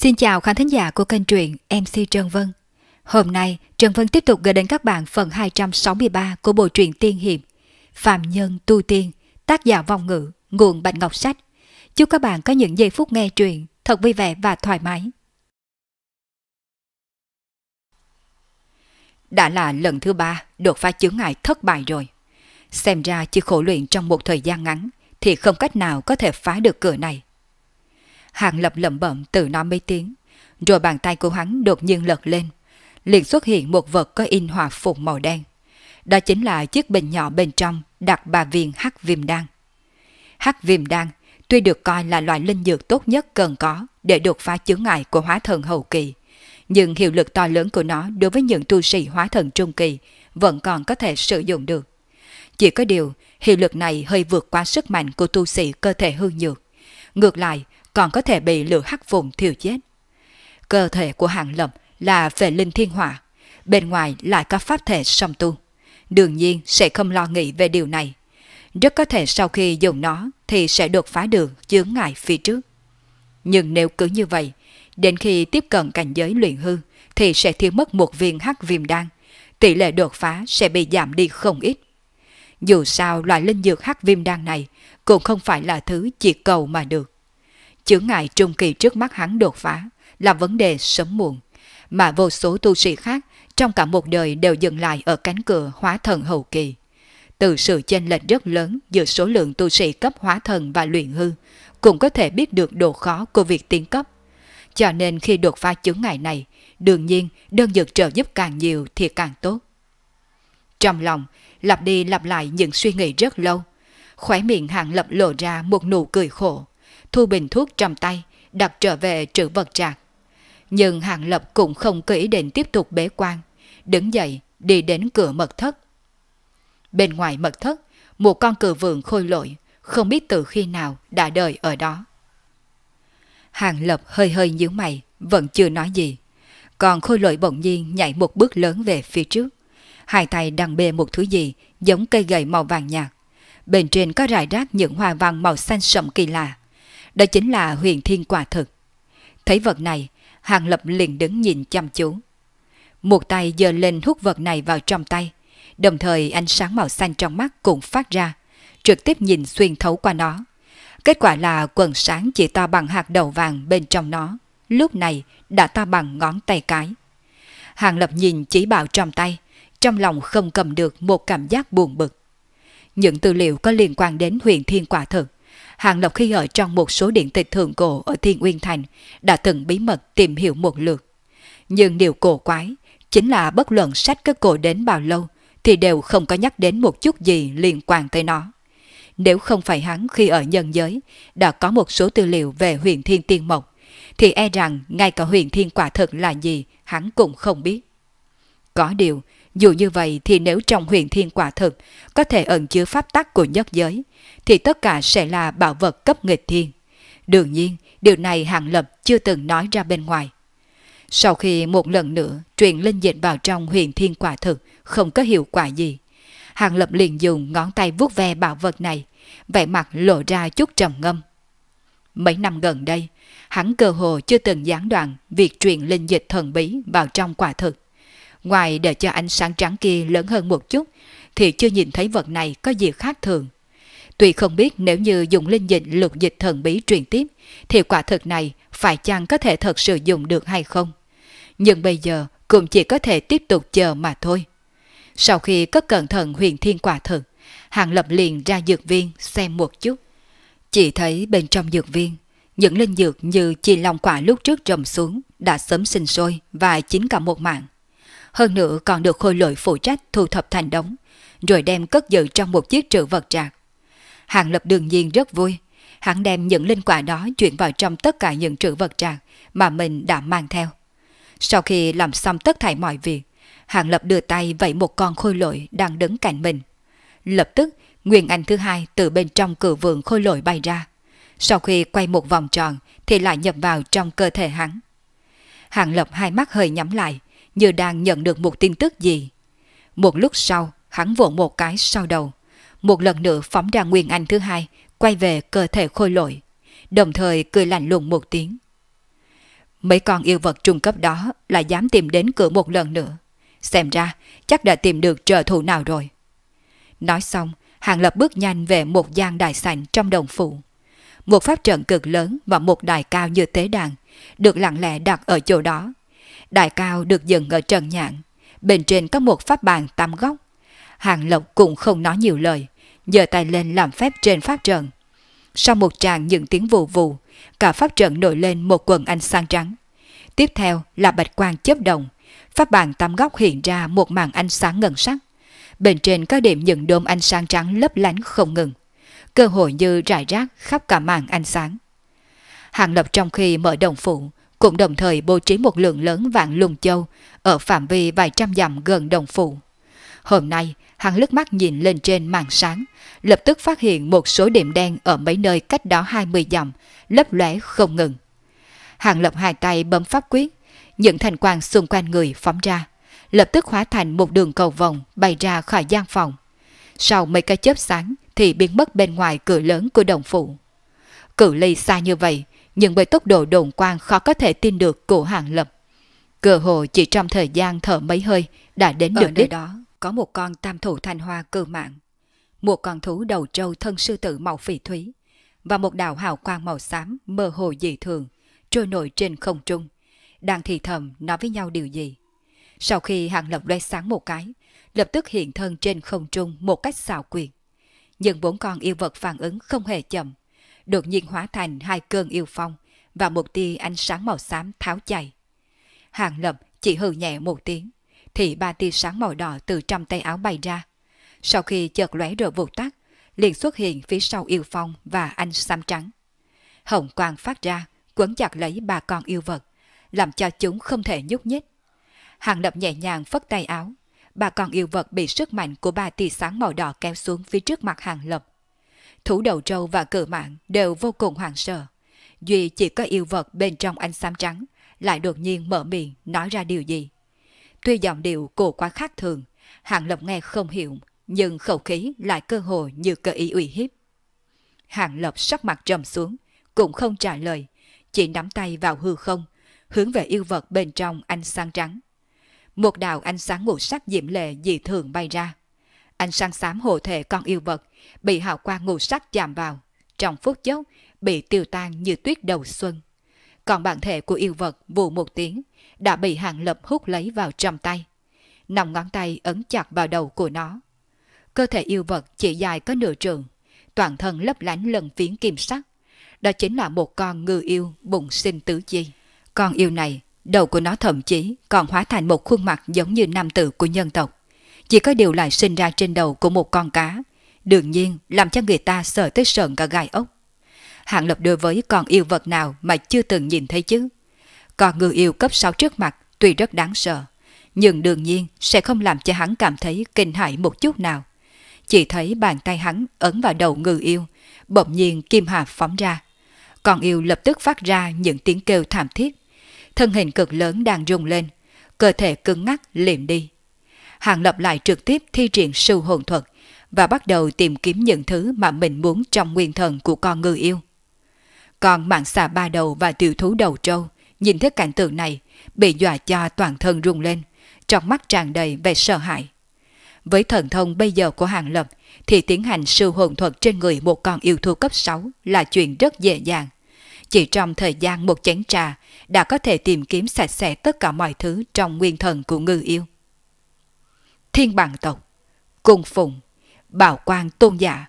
Xin chào khán thính giả của kênh truyện MC Trần Vân. Hôm nay, Trần Vân tiếp tục gửi đến các bạn phần 263 của bộ truyện Tiên Hiệp Phạm Nhân Tu Tiên, tác giả vong ngữ, nguồn Bạch Ngọc Sách. Chúc các bạn có những giây phút nghe truyện thật vui vẻ và thoải mái. Đã là lần thứ ba đột phá chướng ngại thất bại rồi. Xem ra chỉ khổ luyện trong một thời gian ngắn thì không cách nào có thể phá được cửa này. Hàng Lập lẩm bẩm tự nói mấy tiếng, rồi bàn tay của hắn đột nhiên lật lên, liền xuất hiện một vật có in hòa phục màu đen. Đó chính là chiếc bình nhỏ bên trong đặt ba viên hắc viêm đan. Hắc viêm đan tuy được coi là loại linh dược tốt nhất cần có để đột phá chướng ngại của hóa thần hậu kỳ, nhưng hiệu lực to lớn của nó đối với những tu sĩ hóa thần trung kỳ vẫn còn có thể sử dụng được. Chỉ có điều, hiệu lực này hơi vượt qua sức mạnh của tu sĩ cơ thể hư nhược. Ngược lại, còn có thể bị lửa hắc vùng thiêu chết. Cơ thể của hạng lập là về linh thiên hỏa, bên ngoài lại có pháp thể song tu. Đương nhiên sẽ không lo nghĩ về điều này. Rất có thể sau khi dùng nó thì sẽ đột phá được chướng ngại phía trước. Nhưng nếu cứ như vậy, đến khi tiếp cận cảnh giới luyện hư thì sẽ thiếu mất một viên hắc viêm đan, tỷ lệ đột phá sẽ bị giảm đi không ít. Dù sao loại linh dược hắc viêm đan này cũng không phải là thứ chỉ cầu mà được chướng ngại trung kỳ trước mắt hắn đột phá là vấn đề sớm muộn, mà vô số tu sĩ khác trong cả một đời đều dừng lại ở cánh cửa hóa thần hậu kỳ. Từ sự chênh lệch rất lớn giữa số lượng tu sĩ cấp hóa thần và luyện hư, cũng có thể biết được độ khó của việc tiến cấp. Cho nên khi đột phá chướng ngại này, đương nhiên đơn dược trợ giúp càng nhiều thì càng tốt. Trong lòng, lặp đi lặp lại những suy nghĩ rất lâu, khóe miệng hạng lập lộ ra một nụ cười khổ thu bình thuốc trong tay, đặt trở về trữ vật trạc. Nhưng Hàng Lập cũng không kỹ định tiếp tục bế quan, đứng dậy đi đến cửa mật thất. Bên ngoài mật thất, một con cử vườn khôi lội, không biết từ khi nào đã đời ở đó. Hàng Lập hơi hơi nhíu mày, vẫn chưa nói gì. Còn khôi lội bỗng nhiên nhảy một bước lớn về phía trước. Hai tay đang bê một thứ gì giống cây gậy màu vàng nhạt. Bên trên có rải rác những hoa văn màu xanh sậm kỳ lạ. Đó chính là huyền thiên quả thực. Thấy vật này, Hàng Lập liền đứng nhìn chăm chú. Một tay giơ lên hút vật này vào trong tay, đồng thời ánh sáng màu xanh trong mắt cũng phát ra, trực tiếp nhìn xuyên thấu qua nó. Kết quả là quần sáng chỉ to bằng hạt đầu vàng bên trong nó, lúc này đã to bằng ngón tay cái. Hàng Lập nhìn chỉ bảo trong tay, trong lòng không cầm được một cảm giác buồn bực. Những tư liệu có liên quan đến huyền thiên quả thực Hàng Lộc khi ở trong một số điện tịch thượng cổ ở Thiên Nguyên Thành đã từng bí mật tìm hiểu một lượt. Nhưng điều cổ quái chính là bất luận sách các cổ đến bao lâu thì đều không có nhắc đến một chút gì liên quan tới nó. Nếu không phải hắn khi ở nhân giới đã có một số tư liệu về huyền thiên tiên mộc, thì e rằng ngay cả huyền thiên quả thực là gì hắn cũng không biết. Có điều, dù như vậy thì nếu trong huyền thiên quả thực có thể ẩn chứa pháp tắc của nhất giới, thì tất cả sẽ là bảo vật cấp nghịch thiên. Đương nhiên, điều này Hàng Lập chưa từng nói ra bên ngoài. Sau khi một lần nữa truyền linh dịch vào trong huyền thiên quả thực, không có hiệu quả gì. Hàng Lập liền dùng ngón tay vuốt ve bảo vật này, vẻ mặt lộ ra chút trầm ngâm. Mấy năm gần đây, hắn cơ hồ chưa từng gián đoạn việc truyền linh dịch thần bí vào trong quả thực. Ngoài để cho ánh sáng trắng kia lớn hơn một chút, thì chưa nhìn thấy vật này có gì khác thường. Tuy không biết nếu như dùng linh dịch lục dịch thần bí truyền tiếp, thì quả thực này phải chăng có thể thật sự dùng được hay không. Nhưng bây giờ cũng chỉ có thể tiếp tục chờ mà thôi. Sau khi cất cẩn thận huyền thiên quả thực, Hàng Lập liền ra dược viên xem một chút. Chỉ thấy bên trong dược viên, những linh dược như chi long quả lúc trước trầm xuống đã sớm sinh sôi và chín cả một mạng hơn nữa còn được khôi lội phụ trách thu thập thành đống, rồi đem cất giữ trong một chiếc trữ vật trạc. Hàng Lập đương nhiên rất vui, hắn đem những linh quả đó chuyển vào trong tất cả những trữ vật trạc mà mình đã mang theo. Sau khi làm xong tất thảy mọi việc, Hàng Lập đưa tay vẫy một con khôi lội đang đứng cạnh mình. Lập tức, nguyên anh thứ hai từ bên trong cửa vườn khôi lội bay ra. Sau khi quay một vòng tròn thì lại nhập vào trong cơ thể hắn. Hàng Lập hai mắt hơi nhắm lại, như đang nhận được một tin tức gì. Một lúc sau, hắn vỗ một cái sau đầu. Một lần nữa phóng ra nguyên anh thứ hai, quay về cơ thể khôi lội. Đồng thời cười lạnh lùng một tiếng. Mấy con yêu vật trung cấp đó lại dám tìm đến cửa một lần nữa. Xem ra, chắc đã tìm được trợ thủ nào rồi. Nói xong, Hàng Lập bước nhanh về một gian đại sảnh trong đồng phủ. Một pháp trận cực lớn và một đài cao như tế đàn, được lặng lẽ đặt ở chỗ đó, Đài cao được dựng ở trần nhạn, bên trên có một pháp bàn tam góc. Hàng Lộc cũng không nói nhiều lời, giơ tay lên làm phép trên pháp trận. Sau một tràng những tiếng vù vù, cả pháp trận nổi lên một quần anh sang trắng. Tiếp theo là bạch quang chớp động, pháp bàn tam góc hiện ra một màn ánh sáng ngân sắc. Bên trên có điểm những đốm ánh sáng trắng lấp lánh không ngừng, cơ hội như rải rác khắp cả màn ánh sáng. Hàng Lập trong khi mở đồng phụ, cũng đồng thời bố trí một lượng lớn vạn lùng châu ở phạm vi vài trăm dặm gần đồng phụ. Hôm nay, hắn lướt mắt nhìn lên trên màn sáng, lập tức phát hiện một số điểm đen ở mấy nơi cách đó 20 dặm, lấp lóe không ngừng. Hàng lập hai tay bấm pháp quyết, những thành quang xung quanh người phóng ra, lập tức hóa thành một đường cầu vòng bay ra khỏi gian phòng. Sau mấy cái chớp sáng thì biến mất bên ngoài cửa lớn của đồng phụ. Cự ly xa như vậy, nhưng với tốc độ đồn quang khó có thể tin được của Hàng Lập. cơ hồ chỉ trong thời gian thở mấy hơi đã đến được đích. đó có một con tam thủ thanh hoa cơ mạng, một con thú đầu trâu thân sư tử màu phỉ thúy và một đạo hào quang màu xám mơ hồ dị thường trôi nổi trên không trung, đang thì thầm nói với nhau điều gì. Sau khi Hàng Lập loe sáng một cái, lập tức hiện thân trên không trung một cách xảo quyệt. Nhưng bốn con yêu vật phản ứng không hề chậm, đột nhiên hóa thành hai cơn yêu phong và một tia ánh sáng màu xám tháo chạy. Hàng Lập chỉ hừ nhẹ một tiếng, thì ba tia sáng màu đỏ từ trong tay áo bay ra. Sau khi chợt lóe rồi vụt tắt, liền xuất hiện phía sau yêu phong và anh xám trắng. Hồng quang phát ra, quấn chặt lấy ba con yêu vật, làm cho chúng không thể nhúc nhích. Hàng Lập nhẹ nhàng phất tay áo, ba con yêu vật bị sức mạnh của ba tia sáng màu đỏ kéo xuống phía trước mặt Hàng Lập thủ đầu trâu và cử mạng đều vô cùng hoảng sợ. Duy chỉ có yêu vật bên trong anh xám trắng, lại đột nhiên mở miệng nói ra điều gì. Tuy giọng điệu cổ quá khác thường, Hàng Lập nghe không hiểu, nhưng khẩu khí lại cơ hồ như cơ ý uy hiếp. Hàng Lập sắc mặt trầm xuống, cũng không trả lời, chỉ nắm tay vào hư không, hướng về yêu vật bên trong ánh sáng trắng. Một đạo ánh sáng ngũ sắc diễm lệ dị thường bay ra ánh sáng xám hộ thể con yêu vật, bị hào quang ngũ sắc chạm vào, trong phút chốc bị tiêu tan như tuyết đầu xuân. Còn bản thể của yêu vật vụ một tiếng, đã bị hàng lập hút lấy vào trong tay. Nòng ngón tay ấn chặt vào đầu của nó. Cơ thể yêu vật chỉ dài có nửa trường, toàn thân lấp lánh lần phiến kim sắc. Đó chính là một con ngư yêu bụng sinh tứ chi. Con yêu này, đầu của nó thậm chí còn hóa thành một khuôn mặt giống như nam tử của nhân tộc chỉ có điều lại sinh ra trên đầu của một con cá, đương nhiên làm cho người ta sợ tới sợn cả gai ốc. Hạng Lập đối với con yêu vật nào mà chưa từng nhìn thấy chứ. Còn người yêu cấp 6 trước mặt tuy rất đáng sợ, nhưng đương nhiên sẽ không làm cho hắn cảm thấy kinh hãi một chút nào. Chỉ thấy bàn tay hắn ấn vào đầu người yêu, bỗng nhiên kim hà phóng ra. Con yêu lập tức phát ra những tiếng kêu thảm thiết. Thân hình cực lớn đang rung lên, cơ thể cứng ngắc liệm đi. Hàng Lập lại trực tiếp thi triển sư hồn thuật và bắt đầu tìm kiếm những thứ mà mình muốn trong nguyên thần của con ngư yêu. Còn mạng xà ba đầu và tiểu thú đầu trâu nhìn thấy cảnh tượng này bị dọa cho toàn thân rung lên, trong mắt tràn đầy vẻ sợ hãi. Với thần thông bây giờ của Hàng Lập thì tiến hành sư hồn thuật trên người một con yêu thú cấp 6 là chuyện rất dễ dàng. Chỉ trong thời gian một chén trà đã có thể tìm kiếm sạch sẽ tất cả mọi thứ trong nguyên thần của ngư yêu thiên bằng tộc, cung phụng, bảo quan tôn giả.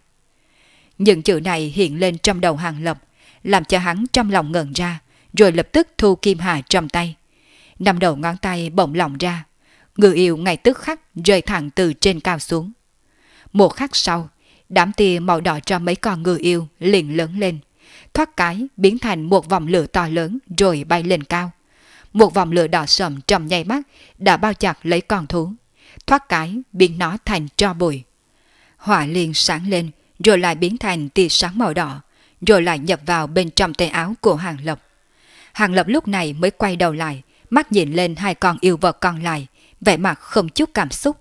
Những chữ này hiện lên trong đầu hàng lập, làm cho hắn trong lòng ngẩn ra, rồi lập tức thu kim hà trong tay. Năm đầu ngón tay bỗng lỏng ra, người yêu ngay tức khắc rơi thẳng từ trên cao xuống. Một khắc sau, đám tia màu đỏ cho mấy con người yêu liền lớn lên, thoát cái biến thành một vòng lửa to lớn rồi bay lên cao. Một vòng lửa đỏ sầm trong nháy mắt đã bao chặt lấy con thú thoát cái biến nó thành tro bụi. Hỏa liền sáng lên, rồi lại biến thành tia sáng màu đỏ, rồi lại nhập vào bên trong tay áo của Hàng Lập. Hàng Lập lúc này mới quay đầu lại, mắt nhìn lên hai con yêu vật còn lại, vẻ mặt không chút cảm xúc.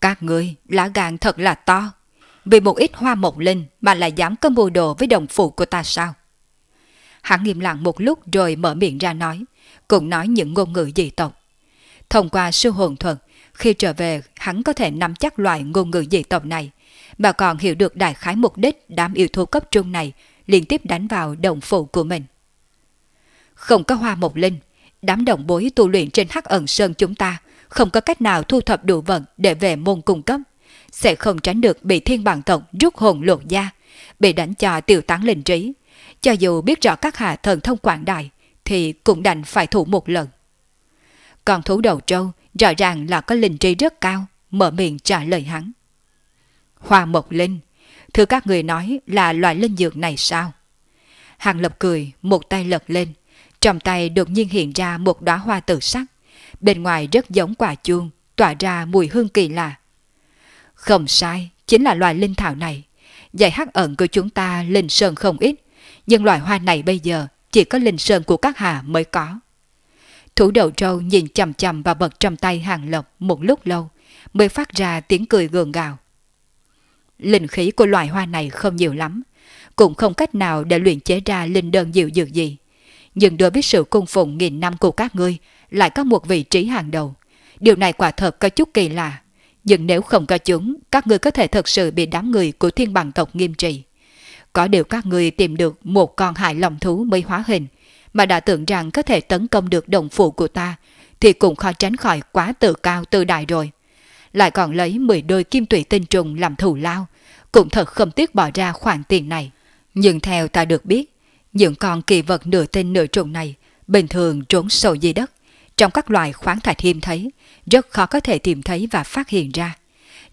Các người lá gan thật là to, vì một ít hoa mộc linh mà lại dám có mưu đồ với đồng phụ của ta sao? Hắn im lặng một lúc rồi mở miệng ra nói, cũng nói những ngôn ngữ dị tộc. Thông qua sư hồn thuật, khi trở về, hắn có thể nắm chắc loại ngôn ngữ dị tộc này, mà còn hiểu được đại khái mục đích đám yêu thú cấp trung này liên tiếp đánh vào đồng phụ của mình. Không có hoa một linh, đám đồng bối tu luyện trên hắc ẩn sơn chúng ta không có cách nào thu thập đủ vận để về môn cung cấp, sẽ không tránh được bị thiên bằng tộc rút hồn lột da, bị đánh cho tiêu tán linh trí. Cho dù biết rõ các hạ thần thông quảng đại, thì cũng đành phải thủ một lần. Còn thú đầu trâu rõ ràng là có linh trí rất cao, mở miệng trả lời hắn. Hoa Mộc Linh, thứ các người nói là loại linh dược này sao? Hàng Lập cười, một tay lật lên, trong tay đột nhiên hiện ra một đóa hoa tử sắc, bên ngoài rất giống quả chuông, tỏa ra mùi hương kỳ lạ. Không sai, chính là loài linh thảo này. Dạy hắc ẩn của chúng ta linh sơn không ít, nhưng loài hoa này bây giờ chỉ có linh sơn của các hà mới có. Thủ đầu trâu nhìn chầm chầm và bật trong tay hàng lộc một lúc lâu, mới phát ra tiếng cười gượng gạo. Linh khí của loài hoa này không nhiều lắm, cũng không cách nào để luyện chế ra linh đơn diệu dược gì. Nhưng đối với sự cung phụng nghìn năm của các ngươi lại có một vị trí hàng đầu. Điều này quả thật có chút kỳ lạ. Nhưng nếu không có chúng, các ngươi có thể thật sự bị đám người của thiên bằng tộc nghiêm trị. Có điều các ngươi tìm được một con hại lòng thú mới hóa hình, mà đã tưởng rằng có thể tấn công được đồng phụ của ta, thì cũng khó tránh khỏi quá tự cao tự đại rồi. Lại còn lấy 10 đôi kim tủy tinh trùng làm thủ lao, cũng thật không tiếc bỏ ra khoản tiền này. Nhưng theo ta được biết, những con kỳ vật nửa tinh nửa trùng này bình thường trốn sâu dưới đất. Trong các loài khoáng thạch hiếm thấy, rất khó có thể tìm thấy và phát hiện ra.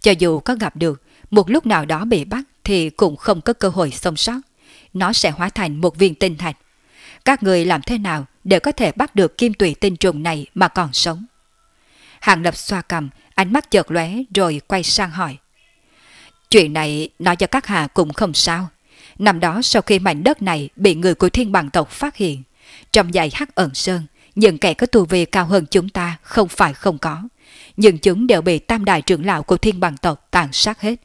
Cho dù có gặp được, một lúc nào đó bị bắt thì cũng không có cơ hội sống sót. Nó sẽ hóa thành một viên tinh thạch các người làm thế nào để có thể bắt được kim tủy tinh trùng này mà còn sống? Hàng Lập xoa cầm, ánh mắt chợt lóe rồi quay sang hỏi. Chuyện này nói cho các hạ cũng không sao. Năm đó sau khi mảnh đất này bị người của thiên bằng tộc phát hiện, trong dãy hắc ẩn sơn, những kẻ có tu vi cao hơn chúng ta không phải không có. Nhưng chúng đều bị tam đại trưởng lão của thiên bằng tộc tàn sát hết.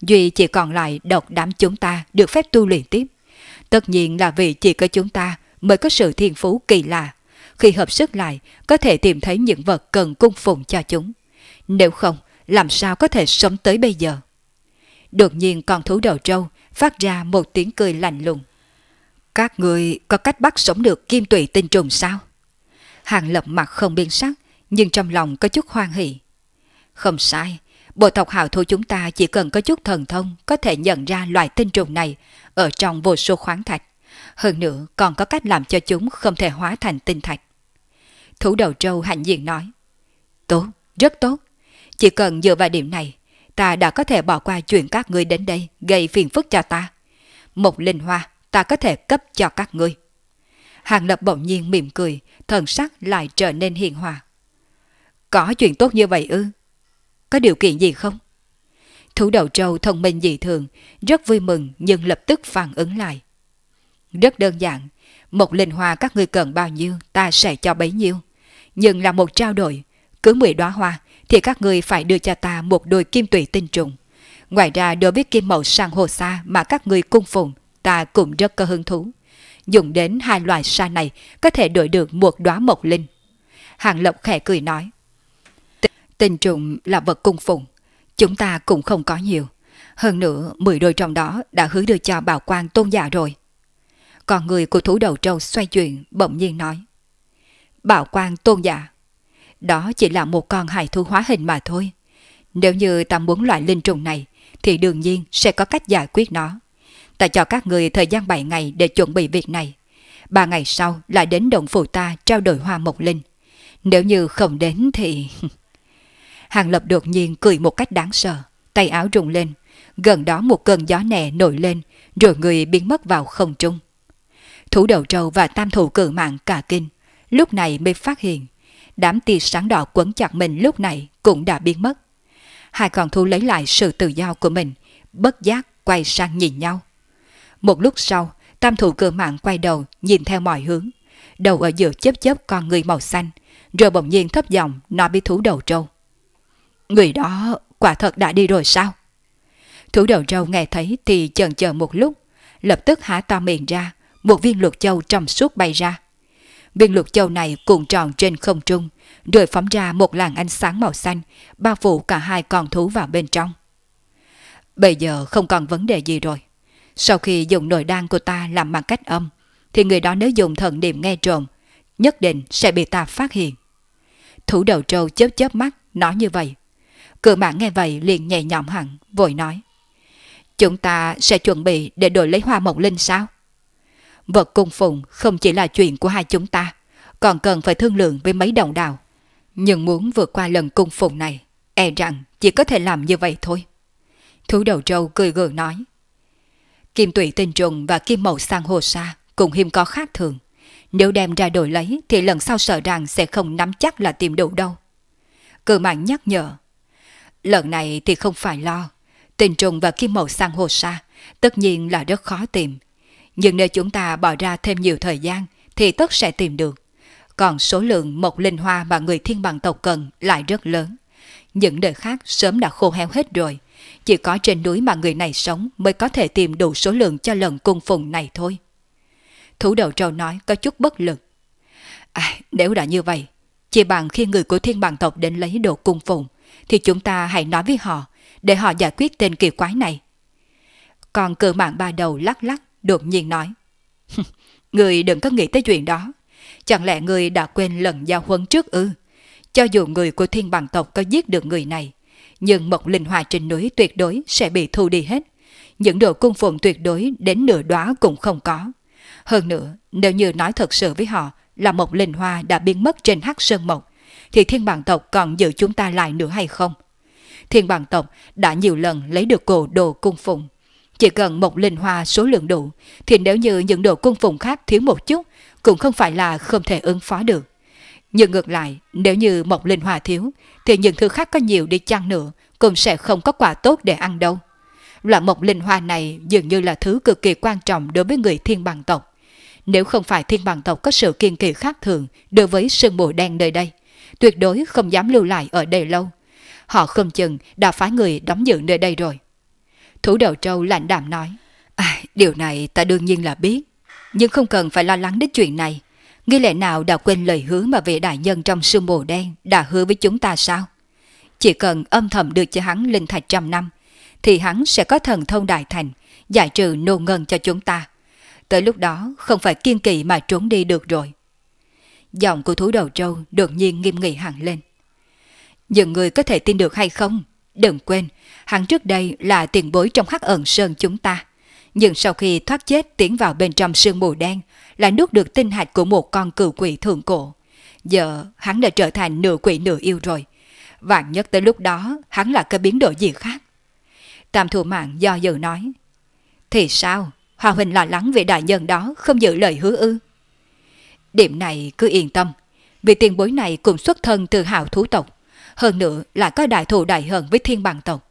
Duy chỉ còn lại độc đám chúng ta được phép tu luyện tiếp. Tất nhiên là vì chỉ có chúng ta mới có sự thiên phú kỳ lạ. Khi hợp sức lại, có thể tìm thấy những vật cần cung phụng cho chúng. Nếu không, làm sao có thể sống tới bây giờ? Đột nhiên con thú đầu trâu phát ra một tiếng cười lạnh lùng. Các người có cách bắt sống được kim tụy tinh trùng sao? Hàng lập mặt không biên sắc, nhưng trong lòng có chút hoan hỷ. Không sai, bộ tộc hào thú chúng ta chỉ cần có chút thần thông có thể nhận ra loại tinh trùng này ở trong vô số khoáng thạch. Hơn nữa còn có cách làm cho chúng không thể hóa thành tinh thạch. Thủ đầu trâu hạnh diện nói. Tốt, rất tốt. Chỉ cần dựa vào điểm này, ta đã có thể bỏ qua chuyện các ngươi đến đây gây phiền phức cho ta. Một linh hoa ta có thể cấp cho các ngươi. Hàng Lập bỗng nhiên mỉm cười, thần sắc lại trở nên hiền hòa. Có chuyện tốt như vậy ư? Có điều kiện gì không? Thủ đầu trâu thông minh dị thường, rất vui mừng nhưng lập tức phản ứng lại. Rất đơn giản, một linh hoa các ngươi cần bao nhiêu ta sẽ cho bấy nhiêu. Nhưng là một trao đổi, cứ 10 đóa hoa thì các ngươi phải đưa cho ta một đôi kim tủy tinh trùng. Ngoài ra đối với kim màu sang hồ sa mà các ngươi cung phụng, ta cũng rất có hứng thú. Dùng đến hai loại sa này có thể đổi được một đóa mộc linh. Hàng Lộc khẽ cười nói. Tình trùng là vật cung phụng, chúng ta cũng không có nhiều. Hơn nữa, 10 đôi trong đó đã hứa đưa cho bảo quan tôn giả rồi. Còn người của thủ đầu trâu xoay chuyển bỗng nhiên nói. Bảo quang tôn giả. Đó chỉ là một con hải thu hóa hình mà thôi. Nếu như ta muốn loại linh trùng này, thì đương nhiên sẽ có cách giải quyết nó. Ta cho các người thời gian 7 ngày để chuẩn bị việc này. Ba ngày sau lại đến động phủ ta trao đổi hoa mộc linh. Nếu như không đến thì... Hàng Lập đột nhiên cười một cách đáng sợ, tay áo rung lên. Gần đó một cơn gió nè nổi lên, rồi người biến mất vào không trung. Thủ đầu trâu và tam thủ cự mạng cả kinh, lúc này mới phát hiện. Đám tia sáng đỏ quấn chặt mình lúc này cũng đã biến mất. Hai con thú lấy lại sự tự do của mình, bất giác quay sang nhìn nhau. Một lúc sau, tam thủ cự mạng quay đầu nhìn theo mọi hướng. Đầu ở giữa chớp chớp con người màu xanh, rồi bỗng nhiên thấp giọng nói với thú đầu trâu. Người đó quả thật đã đi rồi sao? Thủ đầu trâu nghe thấy thì chần chờ một lúc, lập tức há to miệng ra, một viên lục châu trong suốt bay ra. Viên lục châu này cuộn tròn trên không trung, rồi phóng ra một làn ánh sáng màu xanh, bao phủ cả hai con thú vào bên trong. Bây giờ không còn vấn đề gì rồi. Sau khi dùng nội đan của ta làm bằng cách âm, thì người đó nếu dùng thần niệm nghe trộm, nhất định sẽ bị ta phát hiện. Thủ đầu trâu chớp chớp mắt, nói như vậy. Cửa mạng nghe vậy liền nhẹ nhõm hẳn, vội nói. Chúng ta sẽ chuẩn bị để đổi lấy hoa mộng linh sao? Vật cung phụng không chỉ là chuyện của hai chúng ta, còn cần phải thương lượng với mấy đồng đạo. Nhưng muốn vượt qua lần cung phụng này, e rằng chỉ có thể làm như vậy thôi. Thú đầu trâu cười gượng nói. Kim tụy tinh trùng và kim màu sang hồ sa cùng hiếm có khác thường. Nếu đem ra đổi lấy thì lần sau sợ rằng sẽ không nắm chắc là tìm đủ đâu. Cử mạng nhắc nhở. Lần này thì không phải lo. Tình trùng và kim màu sang hồ sa tất nhiên là rất khó tìm nhưng nếu chúng ta bỏ ra thêm nhiều thời gian thì tất sẽ tìm được. Còn số lượng một linh hoa mà người thiên bằng tộc cần lại rất lớn. Những nơi khác sớm đã khô heo hết rồi. Chỉ có trên núi mà người này sống mới có thể tìm đủ số lượng cho lần cung phùng này thôi. Thú đầu trâu nói có chút bất lực. À, nếu đã như vậy, chỉ bằng khi người của thiên bằng tộc đến lấy đồ cung phùng, thì chúng ta hãy nói với họ, để họ giải quyết tên kỳ quái này. Còn cờ mạng ba đầu lắc lắc, đột nhiên nói. người đừng có nghĩ tới chuyện đó. Chẳng lẽ người đã quên lần giao huấn trước ư? Cho dù người của thiên bằng tộc có giết được người này, nhưng một linh hoa trên núi tuyệt đối sẽ bị thu đi hết. Những đồ cung phụng tuyệt đối đến nửa đóa cũng không có. Hơn nữa, nếu như nói thật sự với họ là một linh hoa đã biến mất trên hắc sơn mộc, thì thiên bằng tộc còn giữ chúng ta lại nữa hay không? Thiên bằng tộc đã nhiều lần lấy được cổ đồ cung phụng chỉ cần một linh hoa số lượng đủ, thì nếu như những đồ cung phụng khác thiếu một chút, cũng không phải là không thể ứng phó được. Nhưng ngược lại, nếu như một linh hoa thiếu, thì những thứ khác có nhiều đi chăng nữa, cũng sẽ không có quả tốt để ăn đâu. Loại một linh hoa này dường như là thứ cực kỳ quan trọng đối với người thiên bằng tộc. Nếu không phải thiên bằng tộc có sự kiên kỳ khác thường đối với sương mù đen nơi đây, tuyệt đối không dám lưu lại ở đây lâu. Họ không chừng đã phái người đóng giữ nơi đây rồi. Thủ đầu trâu lạnh đạm nói. À, điều này ta đương nhiên là biết. Nhưng không cần phải lo lắng đến chuyện này. Nghi lệ nào đã quên lời hứa mà vị đại nhân trong sương mù đen đã hứa với chúng ta sao? Chỉ cần âm thầm đưa cho hắn linh thạch trăm năm, thì hắn sẽ có thần thông đại thành, giải trừ nô ngân cho chúng ta. Tới lúc đó không phải kiên kỵ mà trốn đi được rồi. Giọng của thú đầu trâu đột nhiên nghiêm nghị hẳn lên. Những người có thể tin được hay không? Đừng quên, Hắn trước đây là tiền bối trong hắc ẩn sơn chúng ta. Nhưng sau khi thoát chết tiến vào bên trong sương mù đen, là nuốt được tinh hạch của một con cựu quỷ thường cổ. Giờ hắn đã trở thành nửa quỷ nửa yêu rồi. Vạn nhất tới lúc đó hắn là cái biến đổi gì khác. Tam thủ mạng do dự nói. Thì sao? Hòa huynh lo lắng về đại nhân đó không giữ lời hứa ư. Điểm này cứ yên tâm. Vì tiền bối này cũng xuất thân từ hào thú tộc. Hơn nữa là có đại thù đại hận với thiên bằng tộc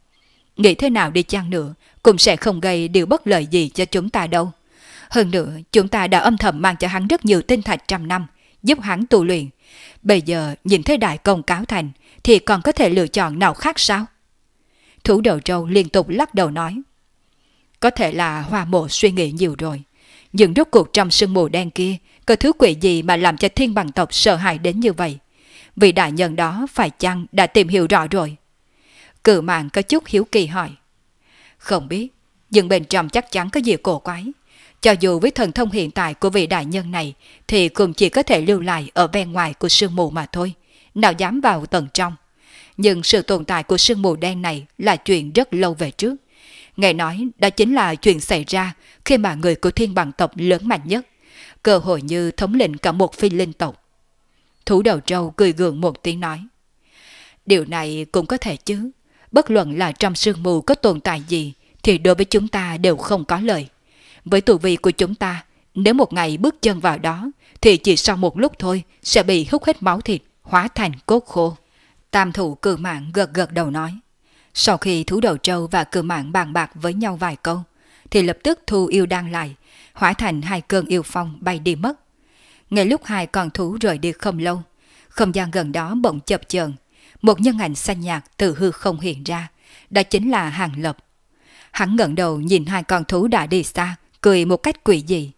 nghĩ thế nào đi chăng nữa, cũng sẽ không gây điều bất lợi gì cho chúng ta đâu. Hơn nữa, chúng ta đã âm thầm mang cho hắn rất nhiều tinh thạch trăm năm, giúp hắn tu luyện. Bây giờ nhìn thấy đại công cáo thành, thì còn có thể lựa chọn nào khác sao? Thủ đầu trâu liên tục lắc đầu nói. Có thể là hoa mộ suy nghĩ nhiều rồi. Nhưng rốt cuộc trong sương mù đen kia, có thứ quỷ gì mà làm cho thiên bằng tộc sợ hãi đến như vậy? Vị đại nhân đó phải chăng đã tìm hiểu rõ rồi? cử mạng có chút hiếu kỳ hỏi. Không biết, nhưng bên trong chắc chắn có gì cổ quái. Cho dù với thần thông hiện tại của vị đại nhân này thì cũng chỉ có thể lưu lại ở bên ngoài của sương mù mà thôi. Nào dám vào tầng trong. Nhưng sự tồn tại của sương mù đen này là chuyện rất lâu về trước. Nghe nói đó chính là chuyện xảy ra khi mà người của thiên bằng tộc lớn mạnh nhất. Cơ hội như thống lĩnh cả một phi linh tộc. Thủ đầu trâu cười gượng một tiếng nói. Điều này cũng có thể chứ bất luận là trong sương mù có tồn tại gì, thì đối với chúng ta đều không có lợi. Với tù vi của chúng ta, nếu một ngày bước chân vào đó, thì chỉ sau một lúc thôi sẽ bị hút hết máu thịt, hóa thành cốt khô. Tam thủ cử mạng gật gật đầu nói. Sau khi thú đầu trâu và cử mạng bàn bạc với nhau vài câu, thì lập tức thu yêu đang lại, hóa thành hai cơn yêu phong bay đi mất. Ngay lúc hai con thú rời đi không lâu, không gian gần đó bỗng chập chờn một nhân ảnh xanh nhạt từ hư không hiện ra, đó chính là Hàng Lập. Hắn ngẩng đầu nhìn hai con thú đã đi xa, cười một cách quỷ dị.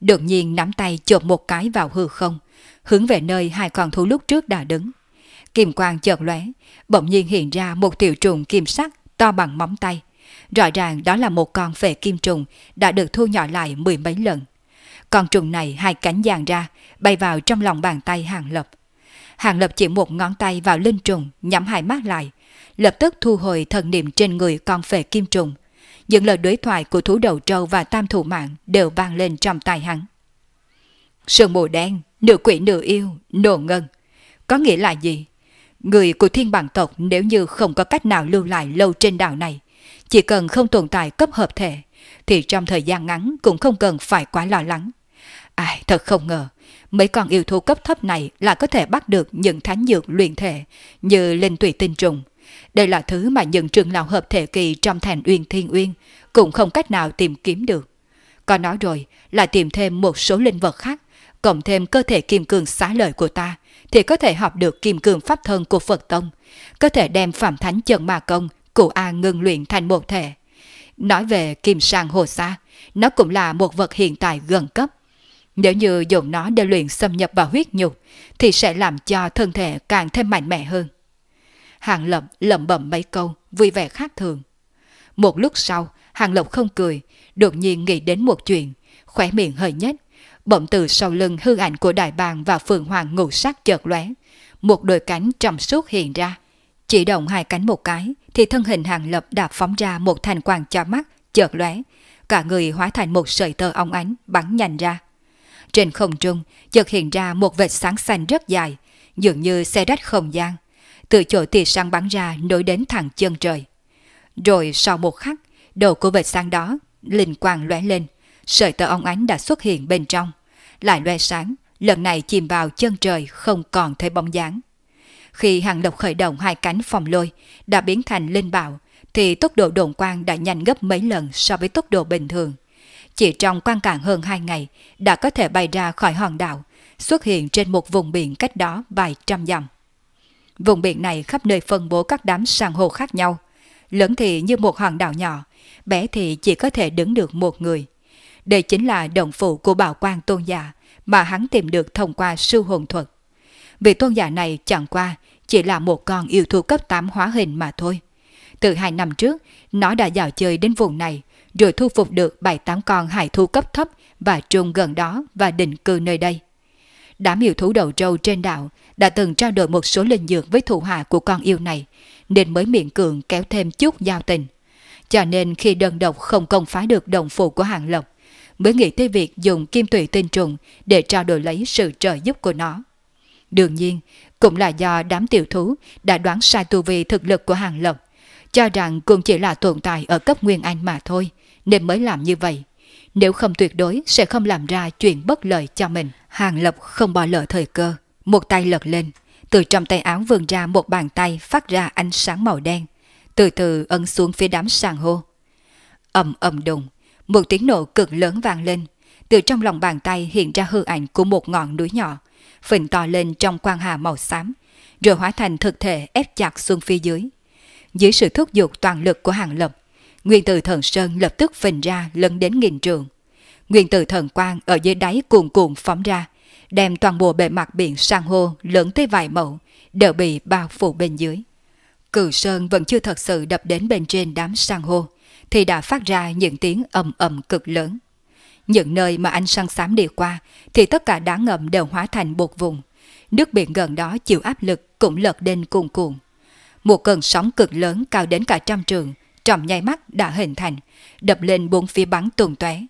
Đột nhiên nắm tay chộp một cái vào hư không, hướng về nơi hai con thú lúc trước đã đứng. Kim quang chợt lóe, bỗng nhiên hiện ra một tiểu trùng kim sắc to bằng móng tay. Rõ ràng đó là một con phệ kim trùng đã được thu nhỏ lại mười mấy lần. Con trùng này hai cánh dàn ra, bay vào trong lòng bàn tay hàng lập. Hàng Lập chỉ một ngón tay vào linh trùng, nhắm hai mắt lại, lập tức thu hồi thần niệm trên người con phệ kim trùng. Những lời đối thoại của thú đầu trâu và tam thủ mạng đều vang lên trong tai hắn. Sương mù đen, nửa quỷ nửa yêu, nổ ngân. Có nghĩa là gì? Người của thiên bản tộc nếu như không có cách nào lưu lại lâu trên đảo này, chỉ cần không tồn tại cấp hợp thể, thì trong thời gian ngắn cũng không cần phải quá lo lắng. Ai, thật không ngờ, mấy con yêu thú cấp thấp này là có thể bắt được những thánh dược luyện thể như linh tùy tinh trùng. Đây là thứ mà những trường lão hợp thể kỳ trong thành uyên thiên uyên cũng không cách nào tìm kiếm được. Có nói rồi là tìm thêm một số linh vật khác, cộng thêm cơ thể kim cương xá lợi của ta thì có thể học được kim cương pháp thân của Phật Tông, có thể đem phạm thánh chân ma công của A ngưng luyện thành một thể. Nói về kim sang hồ sa, nó cũng là một vật hiện tại gần cấp, nếu như dùng nó để luyện xâm nhập vào huyết nhục, thì sẽ làm cho thân thể càng thêm mạnh mẽ hơn. Hàng Lập lẩm bẩm mấy câu, vui vẻ khác thường. Một lúc sau, Hàng Lập không cười, đột nhiên nghĩ đến một chuyện, khỏe miệng hơi nhếch, Bỗng từ sau lưng hư ảnh của đại bàng và phượng hoàng ngủ sắc chợt lóe, một đôi cánh trong suốt hiện ra. Chỉ động hai cánh một cái, thì thân hình Hàng Lập đã phóng ra một thành quang cho mắt, chợt lóe, cả người hóa thành một sợi tơ ong ánh bắn nhanh ra. Trên không trung, chợt hiện ra một vệt sáng xanh rất dài, dường như xe rách không gian. Từ chỗ tia sáng bắn ra nối đến thẳng chân trời. Rồi sau một khắc, đầu của vệt sáng đó, linh quang lóe lên, sợi tơ ông ánh đã xuất hiện bên trong. Lại lóe sáng, lần này chìm vào chân trời không còn thấy bóng dáng. Khi hàng độc khởi động hai cánh phòng lôi đã biến thành linh bạo, thì tốc độ đồn quang đã nhanh gấp mấy lần so với tốc độ bình thường chỉ trong quan cảng hơn 2 ngày đã có thể bay ra khỏi hòn đảo, xuất hiện trên một vùng biển cách đó vài trăm dặm. Vùng biển này khắp nơi phân bố các đám san hô khác nhau, lớn thì như một hòn đảo nhỏ, bé thì chỉ có thể đứng được một người. Đây chính là động phủ của bảo quan tôn giả mà hắn tìm được thông qua sư hồn thuật. vị tôn giả này chẳng qua chỉ là một con yêu thú cấp 8 hóa hình mà thôi. Từ hai năm trước, nó đã dạo chơi đến vùng này, rồi thu phục được 7 tám con hải thú cấp thấp và trùng gần đó và định cư nơi đây. Đám yêu thú đầu trâu trên đảo đã từng trao đổi một số linh dược với thủ hạ của con yêu này, nên mới miệng cường kéo thêm chút giao tình. Cho nên khi đơn độc không công phá được đồng phụ của hàng lộc, mới nghĩ tới việc dùng kim tụy tinh trùng để trao đổi lấy sự trợ giúp của nó. Đương nhiên, cũng là do đám tiểu thú đã đoán sai tu vi thực lực của hàng lộc, cho rằng cũng chỉ là tồn tại ở cấp nguyên anh mà thôi, nên mới làm như vậy. Nếu không tuyệt đối sẽ không làm ra chuyện bất lợi cho mình. Hàng Lập không bỏ lỡ thời cơ, một tay lật lên, từ trong tay áo vươn ra một bàn tay phát ra ánh sáng màu đen, từ từ ấn xuống phía đám sàn hô. ầm ầm đùng, một tiếng nổ cực lớn vang lên, từ trong lòng bàn tay hiện ra hư ảnh của một ngọn núi nhỏ, phình to lên trong quang hà màu xám, rồi hóa thành thực thể ép chặt xuống phía dưới. Dưới sự thúc giục toàn lực của Hàng Lập, Nguyên tử thần sơn lập tức phình ra lấn đến nghìn trường. Nguyên tử thần quang ở dưới đáy cuồn cuộn phóng ra, đem toàn bộ bề mặt biển san hô lớn tới vài mẫu, đều bị bao phủ bên dưới. Cử sơn vẫn chưa thật sự đập đến bên trên đám san hô, thì đã phát ra những tiếng ầm ầm cực lớn. Những nơi mà anh săn xám đi qua thì tất cả đá ngầm đều hóa thành bột vùng. Nước biển gần đó chịu áp lực cũng lật lên cuồn cuộn. Một cơn sóng cực lớn cao đến cả trăm trường, trong nháy mắt đã hình thành, đập lên bốn phía bắn tung tóe.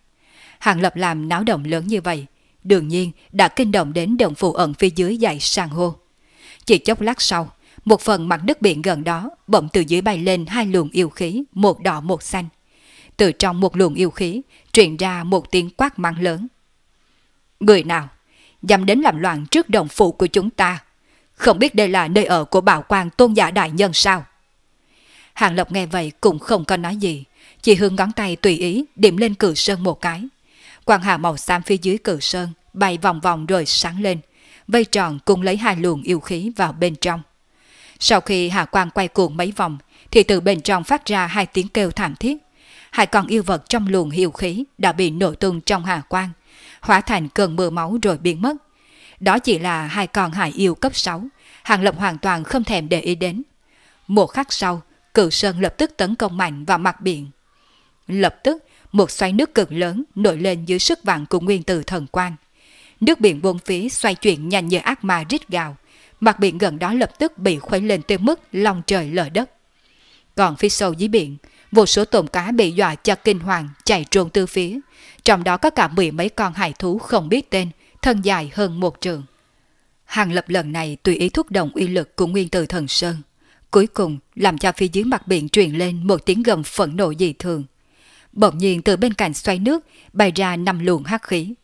Hàng lập làm náo động lớn như vậy, đương nhiên đã kinh động đến đồng phụ ẩn phía dưới dãy san hô. Chỉ chốc lát sau, một phần mặt đất biển gần đó bỗng từ dưới bay lên hai luồng yêu khí, một đỏ một xanh. Từ trong một luồng yêu khí, truyền ra một tiếng quát mắng lớn. Người nào? Dám đến làm loạn trước đồng phụ của chúng ta. Không biết đây là nơi ở của bảo quang tôn giả đại nhân sao? Hàng Lộc nghe vậy cũng không có nói gì, chỉ hướng ngón tay tùy ý điểm lên cử sơn một cái. Quang hà màu xám phía dưới cử sơn bay vòng vòng rồi sáng lên, vây tròn cùng lấy hai luồng yêu khí vào bên trong. Sau khi hà quang quay cuồng mấy vòng, thì từ bên trong phát ra hai tiếng kêu thảm thiết. Hai con yêu vật trong luồng hiệu khí đã bị nổ tung trong hà quang, hóa thành cơn mưa máu rồi biến mất. Đó chỉ là hai con hải yêu cấp 6, Hàng Lập hoàn toàn không thèm để ý đến. Một khắc sau, cự sơn lập tức tấn công mạnh vào mặt biển. Lập tức, một xoáy nước cực lớn nổi lên dưới sức vạn của nguyên tử thần quan. Nước biển bốn phía xoay chuyển nhanh như ác ma rít gào, mặt biển gần đó lập tức bị khuấy lên tới mức lòng trời lở đất. Còn phía sâu dưới biển, vô số tôm cá bị dọa cho kinh hoàng chạy trốn tư phía, trong đó có cả mười mấy con hải thú không biết tên, thân dài hơn một trường. Hàng lập lần này tùy ý thúc động uy lực của nguyên tử thần Sơn, cuối cùng làm cho phía dưới mặt biển truyền lên một tiếng gầm phẫn nộ dị thường. Bỗng nhiên từ bên cạnh xoay nước bay ra năm luồng hắc khí.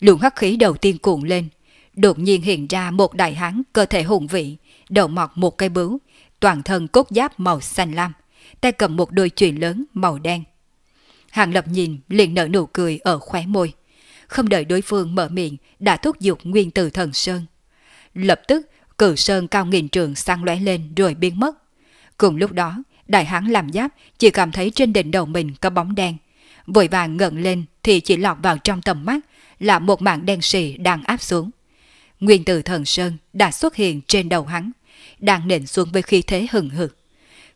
Luồng hắc khí đầu tiên cuộn lên, đột nhiên hiện ra một đại hán cơ thể hùng vĩ, đầu mọc một cây bướu, toàn thân cốt giáp màu xanh lam, tay cầm một đôi chùy lớn màu đen. Hàng Lập nhìn liền nở nụ cười ở khóe môi. Không đợi đối phương mở miệng đã thúc giục nguyên từ thần sơn. Lập tức cử sơn cao nghìn trường sang lóe lên rồi biến mất. Cùng lúc đó, đại hán làm giáp chỉ cảm thấy trên đỉnh đầu mình có bóng đen. Vội vàng ngẩng lên thì chỉ lọt vào trong tầm mắt là một mảng đen sì đang áp xuống. Nguyên tử thần sơn đã xuất hiện trên đầu hắn, đang nện xuống với khí thế hừng hực.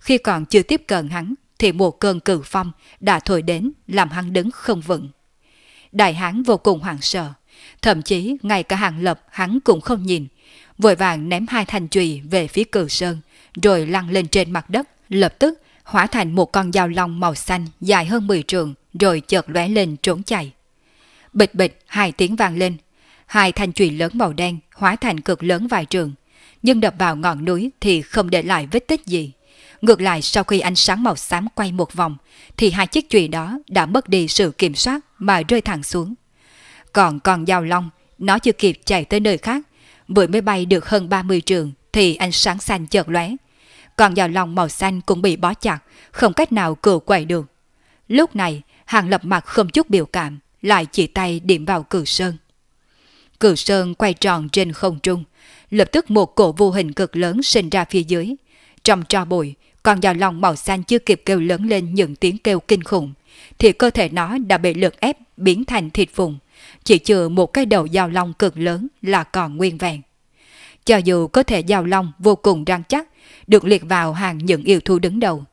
Khi còn chưa tiếp cận hắn thì một cơn cử phong đã thổi đến làm hắn đứng không vững. Đại hán vô cùng hoảng sợ, thậm chí ngay cả hàng lập hắn cũng không nhìn, vội vàng ném hai thanh chùy về phía cử sơn, rồi lăn lên trên mặt đất, lập tức hóa thành một con dao long màu xanh dài hơn 10 trường, rồi chợt lóe lên trốn chạy. Bịch bịch hai tiếng vang lên, hai thanh chùy lớn màu đen hóa thành cực lớn vài trường, nhưng đập vào ngọn núi thì không để lại vết tích gì. Ngược lại sau khi ánh sáng màu xám quay một vòng, thì hai chiếc chùy đó đã mất đi sự kiểm soát mà rơi thẳng xuống. Còn con dao long, nó chưa kịp chạy tới nơi khác Vừa mới bay được hơn 30 trường thì ánh sáng xanh chợt lóe. Còn vào long màu xanh cũng bị bó chặt, không cách nào cử quậy được. Lúc này, hàng lập mặt không chút biểu cảm, lại chỉ tay điểm vào cử sơn. Cử sơn quay tròn trên không trung, lập tức một cổ vô hình cực lớn sinh ra phía dưới. Trong tro bụi, còn vào long màu xanh chưa kịp kêu lớn lên những tiếng kêu kinh khủng, thì cơ thể nó đã bị lực ép biến thành thịt vùng chỉ trừ một cái đầu giao long cực lớn là còn nguyên vẹn. Cho dù có thể giao long vô cùng răng chắc, được liệt vào hàng những yêu thú đứng đầu,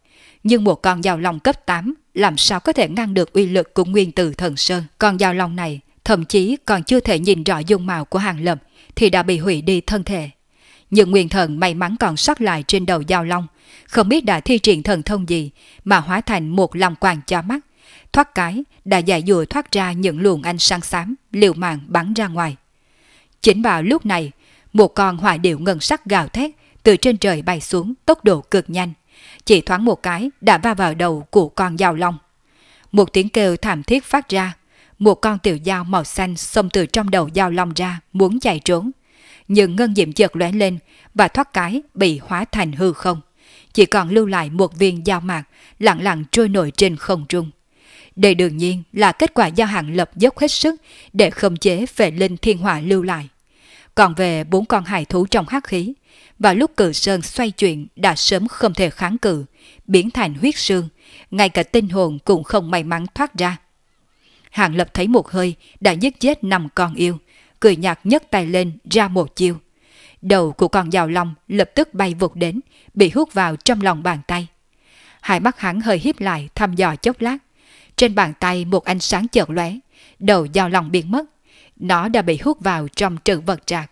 nhưng một con giao long cấp 8 làm sao có thể ngăn được uy lực của nguyên tử thần sơn. Con giao long này thậm chí còn chưa thể nhìn rõ dung mạo của hàng lập thì đã bị hủy đi thân thể. những nguyên thần may mắn còn sót lại trên đầu giao long, không biết đã thi triển thần thông gì mà hóa thành một lòng quàng cho mắt, thoát cái đã dạy dùa thoát ra những luồng ánh sáng xám liều mạng bắn ra ngoài. Chính vào lúc này, một con hỏa điệu ngân sắc gào thét từ trên trời bay xuống tốc độ cực nhanh. Chỉ thoáng một cái đã va vào đầu của con dao long. Một tiếng kêu thảm thiết phát ra, một con tiểu dao màu xanh xông từ trong đầu dao long ra muốn chạy trốn. Nhưng ngân diệm chợt lóe lên và thoát cái bị hóa thành hư không. Chỉ còn lưu lại một viên dao mạc lặng lặng trôi nổi trên không trung. Đây đương nhiên là kết quả do hạng lập dốc hết sức để khống chế về linh thiên hỏa lưu lại. Còn về bốn con hải thú trong hắc khí, vào lúc cử sơn xoay chuyển đã sớm không thể kháng cự, biến thành huyết sương, ngay cả tinh hồn cũng không may mắn thoát ra. Hạng lập thấy một hơi đã giết chết năm con yêu, cười nhạt nhấc tay lên ra một chiêu. Đầu của con giàu long lập tức bay vụt đến, bị hút vào trong lòng bàn tay. Hai mắt hắn hơi hiếp lại thăm dò chốc lát, trên bàn tay một ánh sáng chợt lóe, đầu dao lòng biến mất. Nó đã bị hút vào trong trữ vật trạc.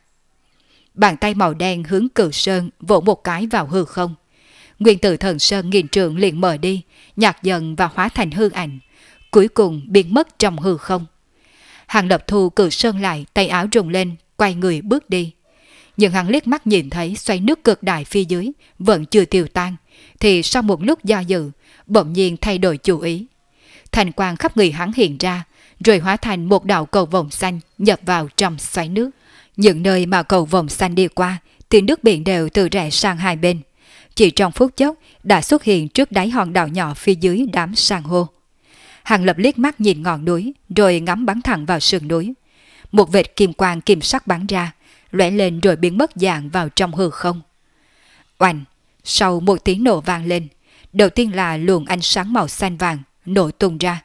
Bàn tay màu đen hướng cử sơn vỗ một cái vào hư không. Nguyên tử thần sơn nghìn trường liền mở đi, nhạt dần và hóa thành hư ảnh. Cuối cùng biến mất trong hư không. Hàng lập thu cử sơn lại, tay áo rùng lên, quay người bước đi. Nhưng hắn liếc mắt nhìn thấy xoay nước cực đại phía dưới, vẫn chưa tiêu tan. Thì sau một lúc do dự, bỗng nhiên thay đổi chủ ý thành quang khắp người hắn hiện ra, rồi hóa thành một đạo cầu vòng xanh nhập vào trong xoáy nước. Những nơi mà cầu vòng xanh đi qua, thì nước biển đều từ rẽ sang hai bên. Chỉ trong phút chốc đã xuất hiện trước đáy hòn đảo nhỏ phía dưới đám san hô. Hàng lập liếc mắt nhìn ngọn núi, rồi ngắm bắn thẳng vào sườn núi. Một vệt kim quang kim sắc bắn ra, lóe lên rồi biến mất dạng vào trong hư không. Oanh! Sau một tiếng nổ vang lên, đầu tiên là luồng ánh sáng màu xanh vàng, nổi tung ra.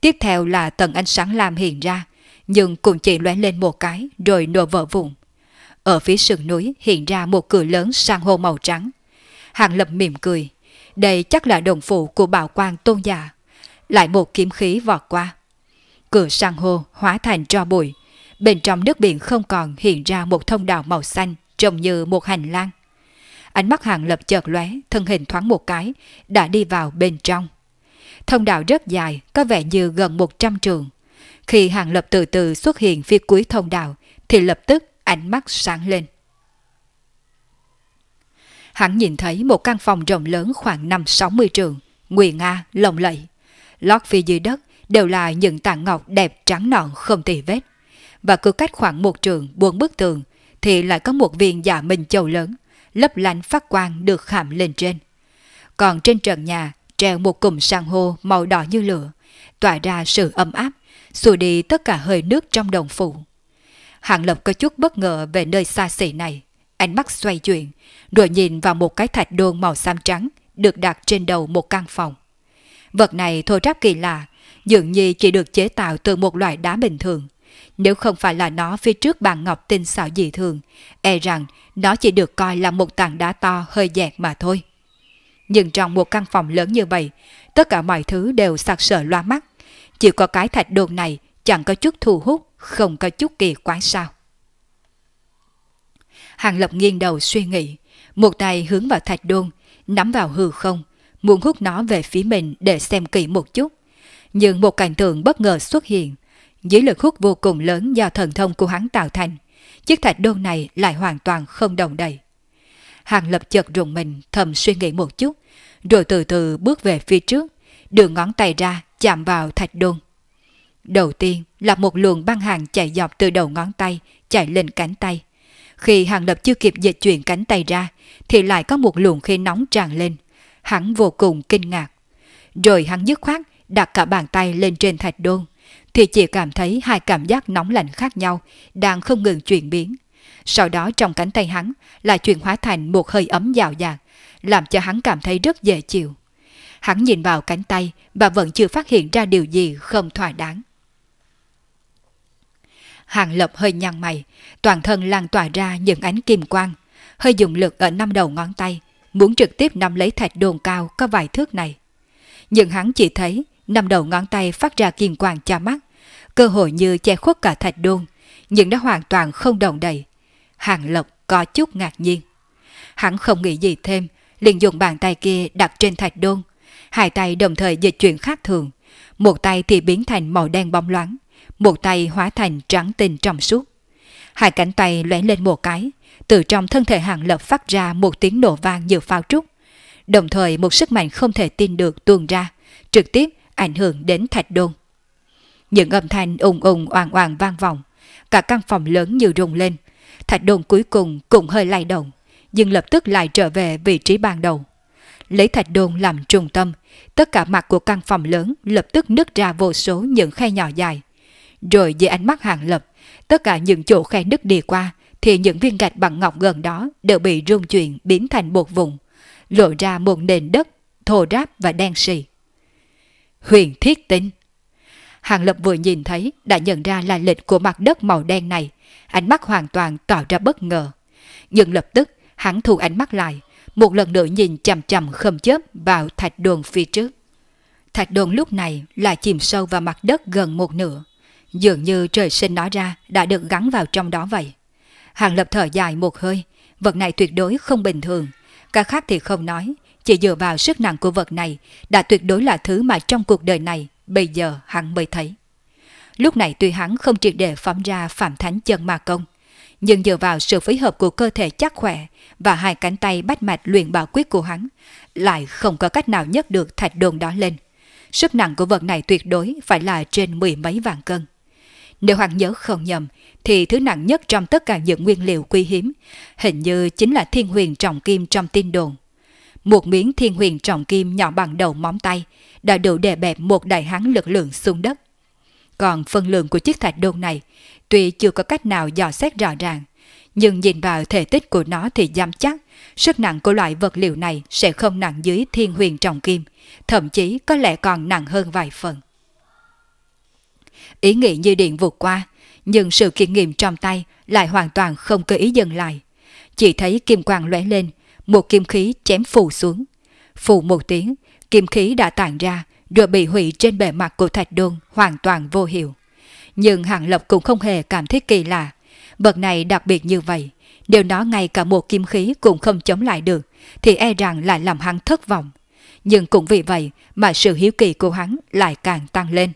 Tiếp theo là tầng ánh sáng lam hiện ra, nhưng cũng chỉ lóe lên một cái rồi nổ vỡ vụn. Ở phía sườn núi hiện ra một cửa lớn sang hô màu trắng. Hàng lập mỉm cười, đây chắc là đồng phụ của bảo quan tôn giả. Lại một kiếm khí vọt qua. Cửa sang hô hóa thành tro bụi, bên trong nước biển không còn hiện ra một thông đạo màu xanh trông như một hành lang. Ánh mắt hàng lập chợt lóe, thân hình thoáng một cái, đã đi vào bên trong. Thông đạo rất dài, có vẻ như gần 100 trường. Khi Hàng Lập từ từ xuất hiện phía cuối thông đạo, thì lập tức ánh mắt sáng lên. Hắn nhìn thấy một căn phòng rộng lớn khoảng 5-60 trường, nguy nga, lộng lẫy. Lót phía dưới đất đều là những tảng ngọc đẹp trắng nọn không tì vết. Và cứ cách khoảng một trường buồn bức tường thì lại có một viên giả minh châu lớn, lấp lánh phát quang được khảm lên trên. Còn trên trần nhà treo một cụm san hô màu đỏ như lửa, tỏa ra sự ấm áp, xua đi tất cả hơi nước trong đồng phủ. Hạng lập có chút bất ngờ về nơi xa xỉ này, ánh mắt xoay chuyển, rồi nhìn vào một cái thạch đôn màu xám trắng được đặt trên đầu một căn phòng. Vật này thô ráp kỳ lạ, dường như chỉ được chế tạo từ một loại đá bình thường. Nếu không phải là nó phía trước bàn ngọc tinh xảo dị thường, e rằng nó chỉ được coi là một tảng đá to hơi dẹt mà thôi. Nhưng trong một căn phòng lớn như vậy, tất cả mọi thứ đều sặc sỡ loa mắt. Chỉ có cái thạch đồn này chẳng có chút thu hút, không có chút kỳ quái sao. Hàng Lập nghiêng đầu suy nghĩ, một tay hướng vào thạch đôn, nắm vào hư không, muốn hút nó về phía mình để xem kỹ một chút. Nhưng một cảnh tượng bất ngờ xuất hiện, dưới lực hút vô cùng lớn do thần thông của hắn tạo thành, chiếc thạch đôn này lại hoàn toàn không đồng đầy. Hàng Lập chợt rùng mình thầm suy nghĩ một chút, rồi từ từ bước về phía trước, đưa ngón tay ra chạm vào thạch đôn. Đầu tiên là một luồng băng hàng chạy dọc từ đầu ngón tay, chạy lên cánh tay. Khi Hàng Lập chưa kịp dịch chuyển cánh tay ra, thì lại có một luồng khí nóng tràn lên. Hắn vô cùng kinh ngạc. Rồi hắn dứt khoát đặt cả bàn tay lên trên thạch đôn, thì chỉ cảm thấy hai cảm giác nóng lạnh khác nhau đang không ngừng chuyển biến sau đó trong cánh tay hắn là chuyển hóa thành một hơi ấm dạo dạt, làm cho hắn cảm thấy rất dễ chịu. Hắn nhìn vào cánh tay và vẫn chưa phát hiện ra điều gì không thỏa đáng. Hàng Lập hơi nhăn mày, toàn thân lan tỏa ra những ánh kim quang, hơi dùng lực ở năm đầu ngón tay, muốn trực tiếp nắm lấy thạch đồn cao có vài thước này. Nhưng hắn chỉ thấy năm đầu ngón tay phát ra kim quang cha mắt, cơ hội như che khuất cả thạch đôn, nhưng đã hoàn toàn không đồng đầy, Hàng Lộc có chút ngạc nhiên. Hắn không nghĩ gì thêm, liền dùng bàn tay kia đặt trên thạch đôn. Hai tay đồng thời dịch chuyển khác thường. Một tay thì biến thành màu đen bóng loáng, một tay hóa thành trắng tinh trong suốt. Hai cánh tay lóe lên một cái, từ trong thân thể Hàng Lộc phát ra một tiếng nổ vang như pháo trúc. Đồng thời một sức mạnh không thể tin được tuôn ra, trực tiếp ảnh hưởng đến thạch đôn. Những âm thanh ùng ùng oàn oàn vang vọng, cả căn phòng lớn như rung lên, Thạch đồn cuối cùng cũng hơi lay động, nhưng lập tức lại trở về vị trí ban đầu. Lấy thạch đồn làm trung tâm, tất cả mặt của căn phòng lớn lập tức nứt ra vô số những khe nhỏ dài. Rồi dưới ánh mắt hàng lập, tất cả những chỗ khe nứt đi qua thì những viên gạch bằng ngọc gần đó đều bị rung chuyển biến thành một vùng, lộ ra một nền đất thô ráp và đen sì. Huyền thiết tinh Hàng Lập vừa nhìn thấy đã nhận ra là lịch của mặt đất màu đen này ánh mắt hoàn toàn tỏ ra bất ngờ. Nhưng lập tức, hắn thu ánh mắt lại, một lần nữa nhìn chằm chằm khâm chớp vào thạch đồn phía trước. Thạch đồn lúc này là chìm sâu vào mặt đất gần một nửa, dường như trời sinh nó ra đã được gắn vào trong đó vậy. Hàng lập thở dài một hơi, vật này tuyệt đối không bình thường, cái khác thì không nói, chỉ dựa vào sức nặng của vật này đã tuyệt đối là thứ mà trong cuộc đời này bây giờ hắn mới thấy. Lúc này tuy hắn không triệt để phóng ra phạm thánh chân ma công, nhưng dựa vào sự phối hợp của cơ thể chắc khỏe và hai cánh tay bắt mạch luyện bảo quyết của hắn, lại không có cách nào nhấc được thạch đồn đó lên. Sức nặng của vật này tuyệt đối phải là trên mười mấy vạn cân. Nếu hoàng nhớ không nhầm, thì thứ nặng nhất trong tất cả những nguyên liệu quý hiếm, hình như chính là thiên huyền trọng kim trong tin đồn. Một miếng thiên huyền trọng kim nhỏ bằng đầu móng tay đã đủ đè bẹp một đại hán lực lượng xuống đất, còn phân lượng của chiếc thạch đôn này, tuy chưa có cách nào dò xét rõ ràng, nhưng nhìn vào thể tích của nó thì dám chắc, sức nặng của loại vật liệu này sẽ không nặng dưới thiên huyền trọng kim, thậm chí có lẽ còn nặng hơn vài phần. Ý nghĩ như điện vụt qua, nhưng sự kiểm nghiệm trong tay lại hoàn toàn không cơ ý dừng lại. Chỉ thấy kim quang lóe lên, một kim khí chém phù xuống. Phù một tiếng, kim khí đã tàn ra, rồi bị hủy trên bề mặt của thạch đôn hoàn toàn vô hiệu. Nhưng hạng lộc cũng không hề cảm thấy kỳ lạ. Vật này đặc biệt như vậy, nếu nó ngay cả một kim khí cũng không chống lại được, thì e rằng lại làm hắn thất vọng. Nhưng cũng vì vậy mà sự hiếu kỳ của hắn lại càng tăng lên.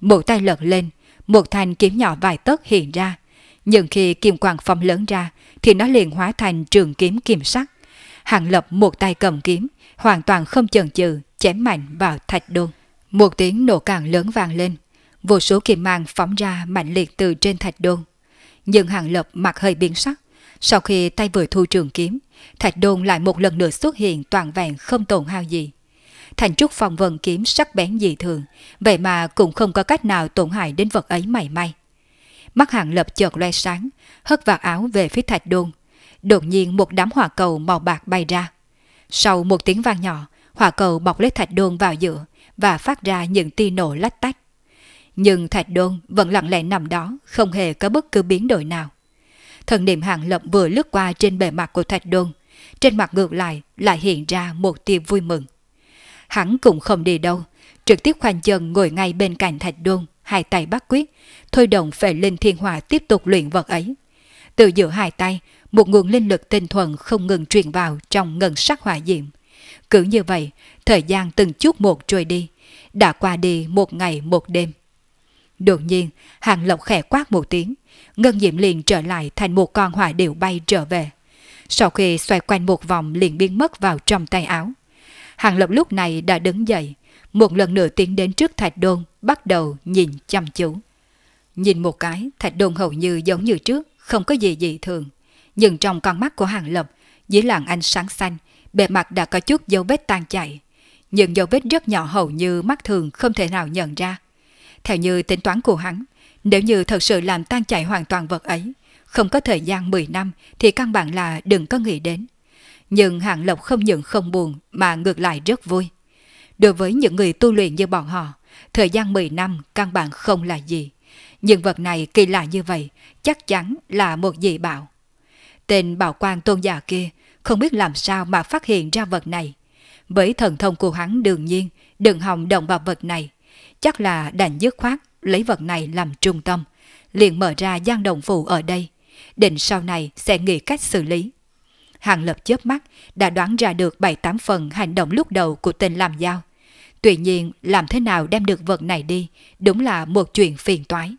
Một tay lật lên, một thanh kiếm nhỏ vài tấc hiện ra. Nhưng khi kim quang phong lớn ra, thì nó liền hóa thành trường kiếm kim sắc. hạng lộc một tay cầm kiếm, hoàn toàn không chần chừ, chém mạnh vào thạch đôn. Một tiếng nổ càng lớn vang lên, vô số kim mang phóng ra mạnh liệt từ trên thạch đôn. Nhưng Hàng Lập mặt hơi biến sắc, sau khi tay vừa thu trường kiếm, thạch đôn lại một lần nữa xuất hiện toàn vẹn không tổn hao gì. Thành trúc phòng vần kiếm sắc bén dị thường, vậy mà cũng không có cách nào tổn hại đến vật ấy mảy may. Mắt Hàng Lập chợt loe sáng, hất vạt áo về phía thạch đôn. Đột nhiên một đám hỏa cầu màu bạc bay ra. Sau một tiếng vang nhỏ, hỏa cầu bọc lấy thạch đôn vào giữa và phát ra những tia nổ lách tách. Nhưng thạch đôn vẫn lặng lẽ nằm đó, không hề có bất cứ biến đổi nào. Thần niệm hàng lộng vừa lướt qua trên bề mặt của thạch đôn, trên mặt ngược lại lại hiện ra một tia vui mừng. Hắn cũng không đi đâu, trực tiếp khoanh chân ngồi ngay bên cạnh thạch đôn, hai tay bắt quyết, thôi động phải lên thiên hòa tiếp tục luyện vật ấy. Từ giữa hai tay, một nguồn linh lực tinh thuần không ngừng truyền vào trong ngân sắc hỏa diệm cứ như vậy, thời gian từng chút một trôi đi, đã qua đi một ngày một đêm. Đột nhiên, Hàng Lộc khẽ quát một tiếng, Ngân Diệm liền trở lại thành một con hỏa điệu bay trở về. Sau khi xoay quanh một vòng liền biến mất vào trong tay áo. Hàng Lộc lúc này đã đứng dậy, một lần nữa tiến đến trước Thạch Đôn, bắt đầu nhìn chăm chú. Nhìn một cái, Thạch Đôn hầu như giống như trước, không có gì dị thường. Nhưng trong con mắt của Hàng Lập, dưới làn ánh sáng xanh, bề mặt đã có chút dấu vết tan chảy, nhưng dấu vết rất nhỏ hầu như mắt thường không thể nào nhận ra. Theo như tính toán của hắn, nếu như thật sự làm tan chảy hoàn toàn vật ấy, không có thời gian 10 năm thì căn bản là đừng có nghĩ đến. Nhưng Hạng Lộc không những không buồn mà ngược lại rất vui. Đối với những người tu luyện như bọn họ, thời gian 10 năm căn bản không là gì. Nhưng vật này kỳ lạ như vậy, chắc chắn là một dị bảo. Tên bảo quan tôn giả kia không biết làm sao mà phát hiện ra vật này. Với thần thông của hắn đương nhiên, đừng hòng động vào vật này. Chắc là đành dứt khoát, lấy vật này làm trung tâm. Liền mở ra gian đồng phụ ở đây. Định sau này sẽ nghĩ cách xử lý. Hàng Lập chớp mắt đã đoán ra được 7-8 phần hành động lúc đầu của tên làm giao. Tuy nhiên, làm thế nào đem được vật này đi, đúng là một chuyện phiền toái.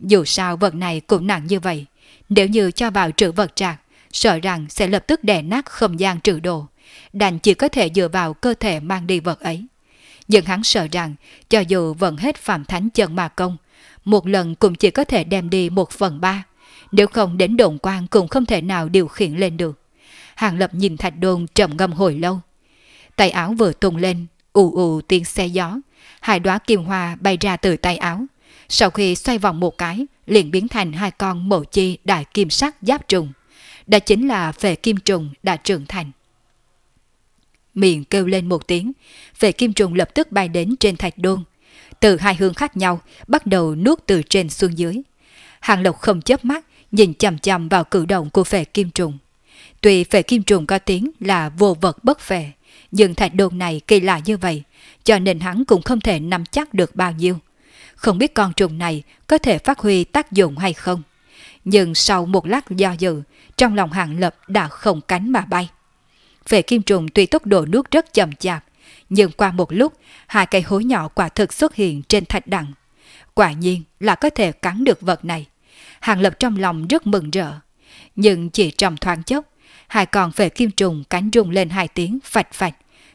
Dù sao vật này cũng nặng như vậy, nếu như cho vào trữ vật trạc, sợ rằng sẽ lập tức đè nát không gian trừ đồ, đành chỉ có thể dựa vào cơ thể mang đi vật ấy. Nhưng hắn sợ rằng, cho dù vận hết phạm thánh chân mà công, một lần cũng chỉ có thể đem đi một phần ba, nếu không đến đồn quan cũng không thể nào điều khiển lên được. Hàng Lập nhìn Thạch Đôn trầm ngâm hồi lâu. Tay áo vừa tung lên, ù ù tiếng xe gió, hai đóa kim hoa bay ra từ tay áo. Sau khi xoay vòng một cái, liền biến thành hai con mộ chi đại kim sắc giáp trùng đã chính là Phệ Kim Trùng đã trưởng thành. Miệng kêu lên một tiếng, Phệ Kim Trùng lập tức bay đến trên thạch đôn. Từ hai hướng khác nhau, bắt đầu nuốt từ trên xuống dưới. Hàng Lộc không chớp mắt, nhìn chằm chằm vào cử động của Phệ Kim Trùng. Tuy Phệ Kim Trùng có tiếng là vô vật bất phệ, nhưng thạch đôn này kỳ lạ như vậy, cho nên hắn cũng không thể nắm chắc được bao nhiêu. Không biết con trùng này có thể phát huy tác dụng hay không nhưng sau một lát do dự, trong lòng hạng lập đã không cánh mà bay. Về kim trùng tuy tốc độ nước rất chậm chạp, nhưng qua một lúc, hai cây hối nhỏ quả thực xuất hiện trên thạch đặng. Quả nhiên là có thể cắn được vật này. Hàng Lập trong lòng rất mừng rỡ. Nhưng chỉ trong thoáng chốc, hai con về kim trùng cánh rung lên hai tiếng phạch phạch,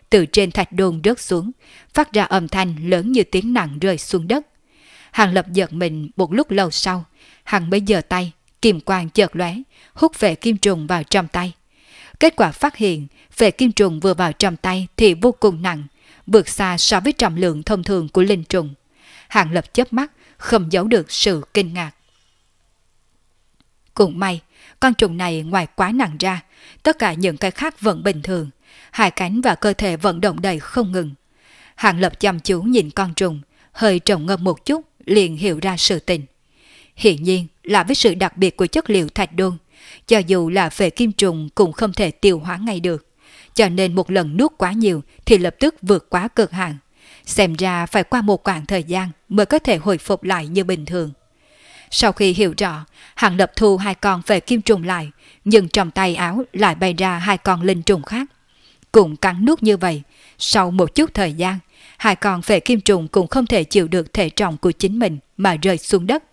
từ trên thạch đồn rớt xuống, phát ra âm thanh lớn như tiếng nặng rơi xuống đất. Hàng Lập giật mình một lúc lâu sau, Hắn mới giơ tay, kim quang chợt lóe, hút về kim trùng vào trong tay. Kết quả phát hiện, về kim trùng vừa vào trong tay thì vô cùng nặng, vượt xa so với trọng lượng thông thường của linh trùng. Hàng lập chớp mắt, không giấu được sự kinh ngạc. Cũng may, con trùng này ngoài quá nặng ra, tất cả những cái khác vẫn bình thường, hai cánh và cơ thể vận động đầy không ngừng. Hàng lập chăm chú nhìn con trùng, hơi trồng ngâm một chút, liền hiểu ra sự tình. Hiện nhiên là với sự đặc biệt của chất liệu thạch đôn, cho dù là về kim trùng cũng không thể tiêu hóa ngay được. Cho nên một lần nuốt quá nhiều thì lập tức vượt quá cực hạn. Xem ra phải qua một khoảng thời gian mới có thể hồi phục lại như bình thường. Sau khi hiểu rõ, Hàng Lập thu hai con về kim trùng lại, nhưng trong tay áo lại bay ra hai con linh trùng khác. Cũng cắn nuốt như vậy, sau một chút thời gian, hai con về kim trùng cũng không thể chịu được thể trọng của chính mình mà rơi xuống đất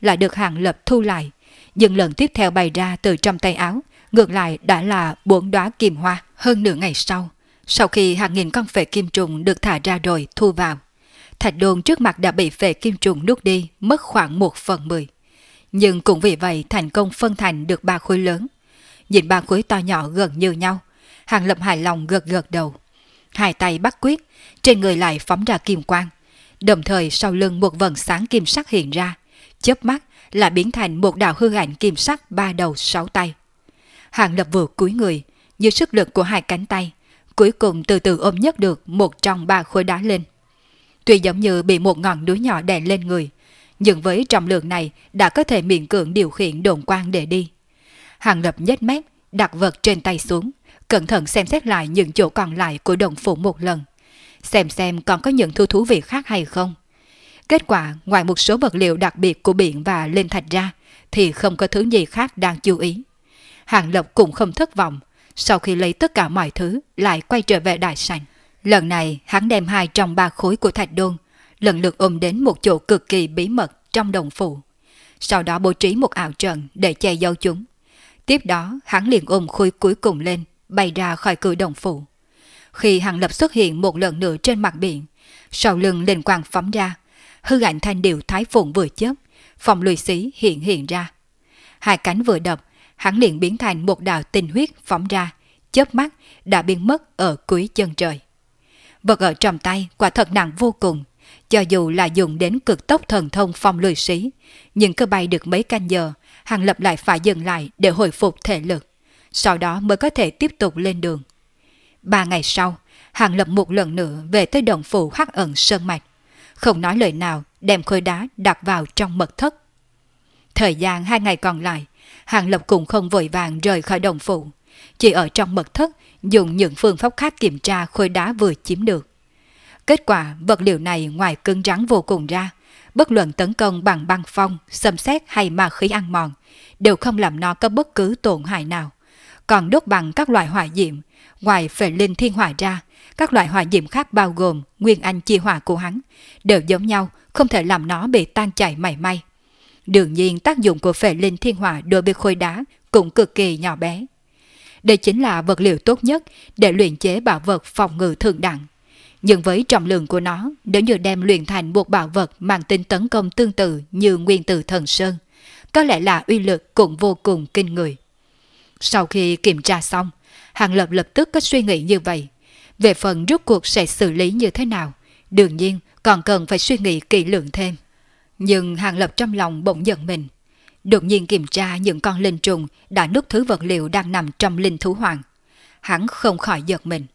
lại được Hàng Lập thu lại. Những lần tiếp theo bày ra từ trong tay áo, ngược lại đã là bốn đóa kim hoa hơn nửa ngày sau. Sau khi hàng nghìn con phệ kim trùng được thả ra rồi thu vào, thạch đồn trước mặt đã bị phệ kim trùng nuốt đi mất khoảng một phần mười. Nhưng cũng vì vậy thành công phân thành được ba khối lớn. Nhìn ba khối to nhỏ gần như nhau, hàng lập hài lòng gật gật đầu. Hai tay bắt quyết, trên người lại phóng ra kim quang. Đồng thời sau lưng một vần sáng kim sắc hiện ra, chớp mắt là biến thành một đạo hư ảnh kim sắc ba đầu sáu tay. Hàng lập vừa cúi người, như sức lực của hai cánh tay, cuối cùng từ từ ôm nhấc được một trong ba khối đá lên. Tuy giống như bị một ngọn núi nhỏ đè lên người, nhưng với trọng lượng này đã có thể miễn cưỡng điều khiển đồn quang để đi. Hàng lập nhếch mép, đặt vật trên tay xuống, cẩn thận xem xét lại những chỗ còn lại của đồng phủ một lần. Xem xem còn có những thứ thú vị khác hay không. Kết quả ngoài một số vật liệu đặc biệt của biển và lên thạch ra thì không có thứ gì khác đang chú ý. Hàng Lộc cũng không thất vọng, sau khi lấy tất cả mọi thứ lại quay trở về đại sảnh. Lần này hắn đem hai trong ba khối của thạch đôn, lần lượt ôm đến một chỗ cực kỳ bí mật trong đồng phủ. Sau đó bố trí một ảo trận để che giấu chúng. Tiếp đó hắn liền ôm khối cuối cùng lên, bay ra khỏi cửa đồng phủ. Khi hàng lập xuất hiện một lần nữa trên mặt biển, sau lưng lên quang phóng ra, hư ảnh thanh điều thái phụng vừa chớp, phòng lùi xí hiện hiện ra. Hai cánh vừa đập, hắn liền biến thành một đạo tinh huyết phóng ra, chớp mắt đã biến mất ở cuối chân trời. Vật ở trong tay quả thật nặng vô cùng, cho dù là dùng đến cực tốc thần thông phong lùi sĩ, nhưng cơ bay được mấy canh giờ, hàng lập lại phải dừng lại để hồi phục thể lực, sau đó mới có thể tiếp tục lên đường. Ba ngày sau, hàng lập một lần nữa về tới đồng phủ hắc ẩn sơn mạch không nói lời nào đem khối đá đặt vào trong mật thất. Thời gian hai ngày còn lại, Hàng Lập cũng không vội vàng rời khỏi đồng phụ, chỉ ở trong mật thất dùng những phương pháp khác kiểm tra khối đá vừa chiếm được. Kết quả vật liệu này ngoài cứng rắn vô cùng ra, bất luận tấn công bằng băng phong, xâm xét hay ma khí ăn mòn, đều không làm nó có bất cứ tổn hại nào. Còn đốt bằng các loại hỏa diệm, ngoài phệ linh thiên hỏa ra, các loại hỏa diễm khác bao gồm nguyên anh chi hỏa của hắn đều giống nhau, không thể làm nó bị tan chảy mảy may. Đương nhiên tác dụng của phệ linh thiên hỏa đối với khối đá cũng cực kỳ nhỏ bé. Đây chính là vật liệu tốt nhất để luyện chế bảo vật phòng ngự thượng đẳng. Nhưng với trọng lượng của nó, nếu như đem luyện thành một bảo vật mang tính tấn công tương tự như nguyên tử thần sơn, có lẽ là uy lực cũng vô cùng kinh người. Sau khi kiểm tra xong, Hàng Lập lập tức có suy nghĩ như vậy. Về phần rút cuộc sẽ xử lý như thế nào, đương nhiên còn cần phải suy nghĩ kỹ lưỡng thêm. Nhưng Hàng Lập trong lòng bỗng giận mình. Đột nhiên kiểm tra những con linh trùng đã nuốt thứ vật liệu đang nằm trong linh thú hoàng. Hắn không khỏi giật mình.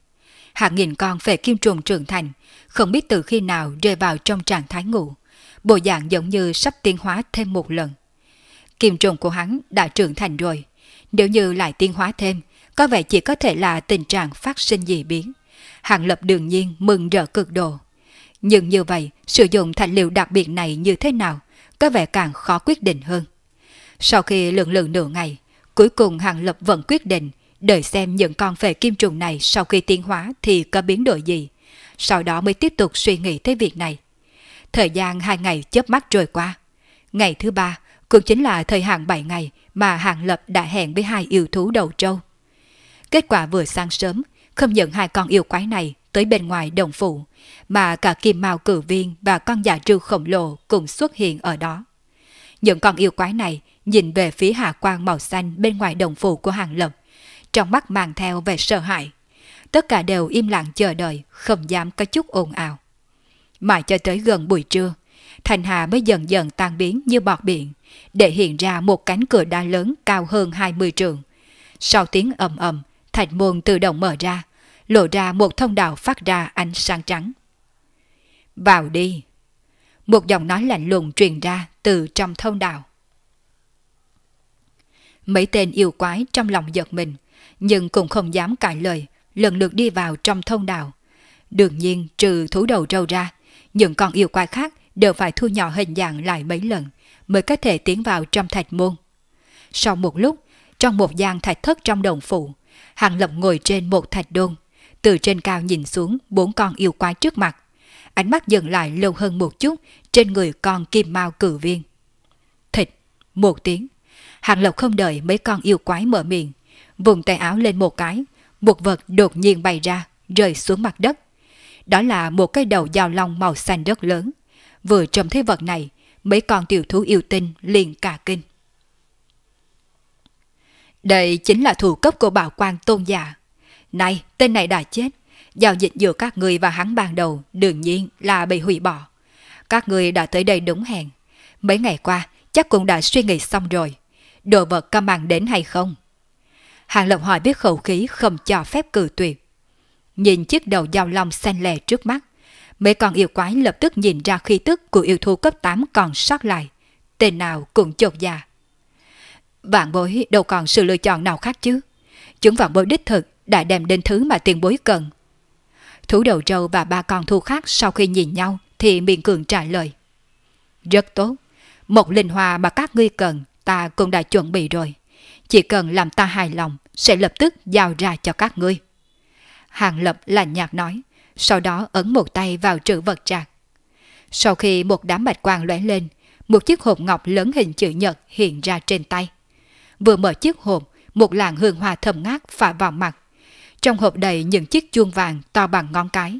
Hàng nghìn con về kim trùng trưởng thành, không biết từ khi nào rơi vào trong trạng thái ngủ. Bộ dạng giống như sắp tiến hóa thêm một lần. Kim trùng của hắn đã trưởng thành rồi. Nếu như lại tiến hóa thêm, có vẻ chỉ có thể là tình trạng phát sinh dị biến. Hàng Lập đương nhiên mừng rỡ cực độ. Nhưng như vậy, sử dụng thành liệu đặc biệt này như thế nào, có vẻ càng khó quyết định hơn. Sau khi lượng lượng nửa ngày, cuối cùng Hàng Lập vẫn quyết định đợi xem những con phệ kim trùng này sau khi tiến hóa thì có biến đổi gì. Sau đó mới tiếp tục suy nghĩ tới việc này. Thời gian hai ngày chớp mắt trôi qua. Ngày thứ ba cũng chính là thời hạn bảy ngày mà Hàng Lập đã hẹn với hai yêu thú đầu trâu. Kết quả vừa sáng sớm, không những hai con yêu quái này tới bên ngoài đồng phủ, mà cả kim mao cử viên và con giả trư khổng lồ cũng xuất hiện ở đó. Những con yêu quái này nhìn về phía hạ quang màu xanh bên ngoài đồng phủ của hàng lập, trong mắt mang theo về sợ hãi. Tất cả đều im lặng chờ đợi, không dám có chút ồn ào. Mãi cho tới gần buổi trưa, thành hà mới dần dần tan biến như bọt biển, để hiện ra một cánh cửa đá lớn cao hơn 20 trường. Sau tiếng ầm ầm, thạch môn tự động mở ra, lộ ra một thông đạo phát ra ánh sáng trắng. Vào đi. Một giọng nói lạnh lùng truyền ra từ trong thông đạo. Mấy tên yêu quái trong lòng giật mình, nhưng cũng không dám cãi lời, lần lượt đi vào trong thông đạo. Đương nhiên trừ thú đầu trâu ra, những con yêu quái khác đều phải thu nhỏ hình dạng lại mấy lần mới có thể tiến vào trong thạch môn. Sau một lúc, trong một gian thạch thất trong đồng phủ, Hàng Lập ngồi trên một thạch đôn, từ trên cao nhìn xuống bốn con yêu quái trước mặt. Ánh mắt dừng lại lâu hơn một chút trên người con kim mao cử viên. Thịt, một tiếng. Hàng Lập không đợi mấy con yêu quái mở miệng, vùng tay áo lên một cái, một vật đột nhiên bay ra, rơi xuống mặt đất. Đó là một cái đầu dao long màu xanh rất lớn. Vừa trông thấy vật này, mấy con tiểu thú yêu tinh liền cả kinh. Đây chính là thủ cấp của bảo quan tôn giả. Này, tên này đã chết. Giao dịch giữa các người và hắn ban đầu đương nhiên là bị hủy bỏ. Các người đã tới đây đúng hẹn. Mấy ngày qua chắc cũng đã suy nghĩ xong rồi. Đồ vật cam mang đến hay không? Hàng Lộc hỏi biết khẩu khí không cho phép cử tuyệt. Nhìn chiếc đầu dao long xanh lè trước mắt, mấy con yêu quái lập tức nhìn ra khí tức của yêu thú cấp 8 còn sót lại. Tên nào cũng chột dạ. Vạn bối đâu còn sự lựa chọn nào khác chứ. Chúng vạn bối đích thực đã đem đến thứ mà tiền bối cần. Thú đầu trâu và ba con thu khác sau khi nhìn nhau thì miệng cường trả lời. Rất tốt. Một linh hoa mà các ngươi cần ta cũng đã chuẩn bị rồi. Chỉ cần làm ta hài lòng sẽ lập tức giao ra cho các ngươi. Hàng Lập lạnh nhạt nói, sau đó ấn một tay vào trữ vật trạc. Sau khi một đám bạch quang lóe lên, một chiếc hộp ngọc lớn hình chữ nhật hiện ra trên tay vừa mở chiếc hộp, một làn hương hoa thầm ngát phả vào mặt. Trong hộp đầy những chiếc chuông vàng to bằng ngón cái.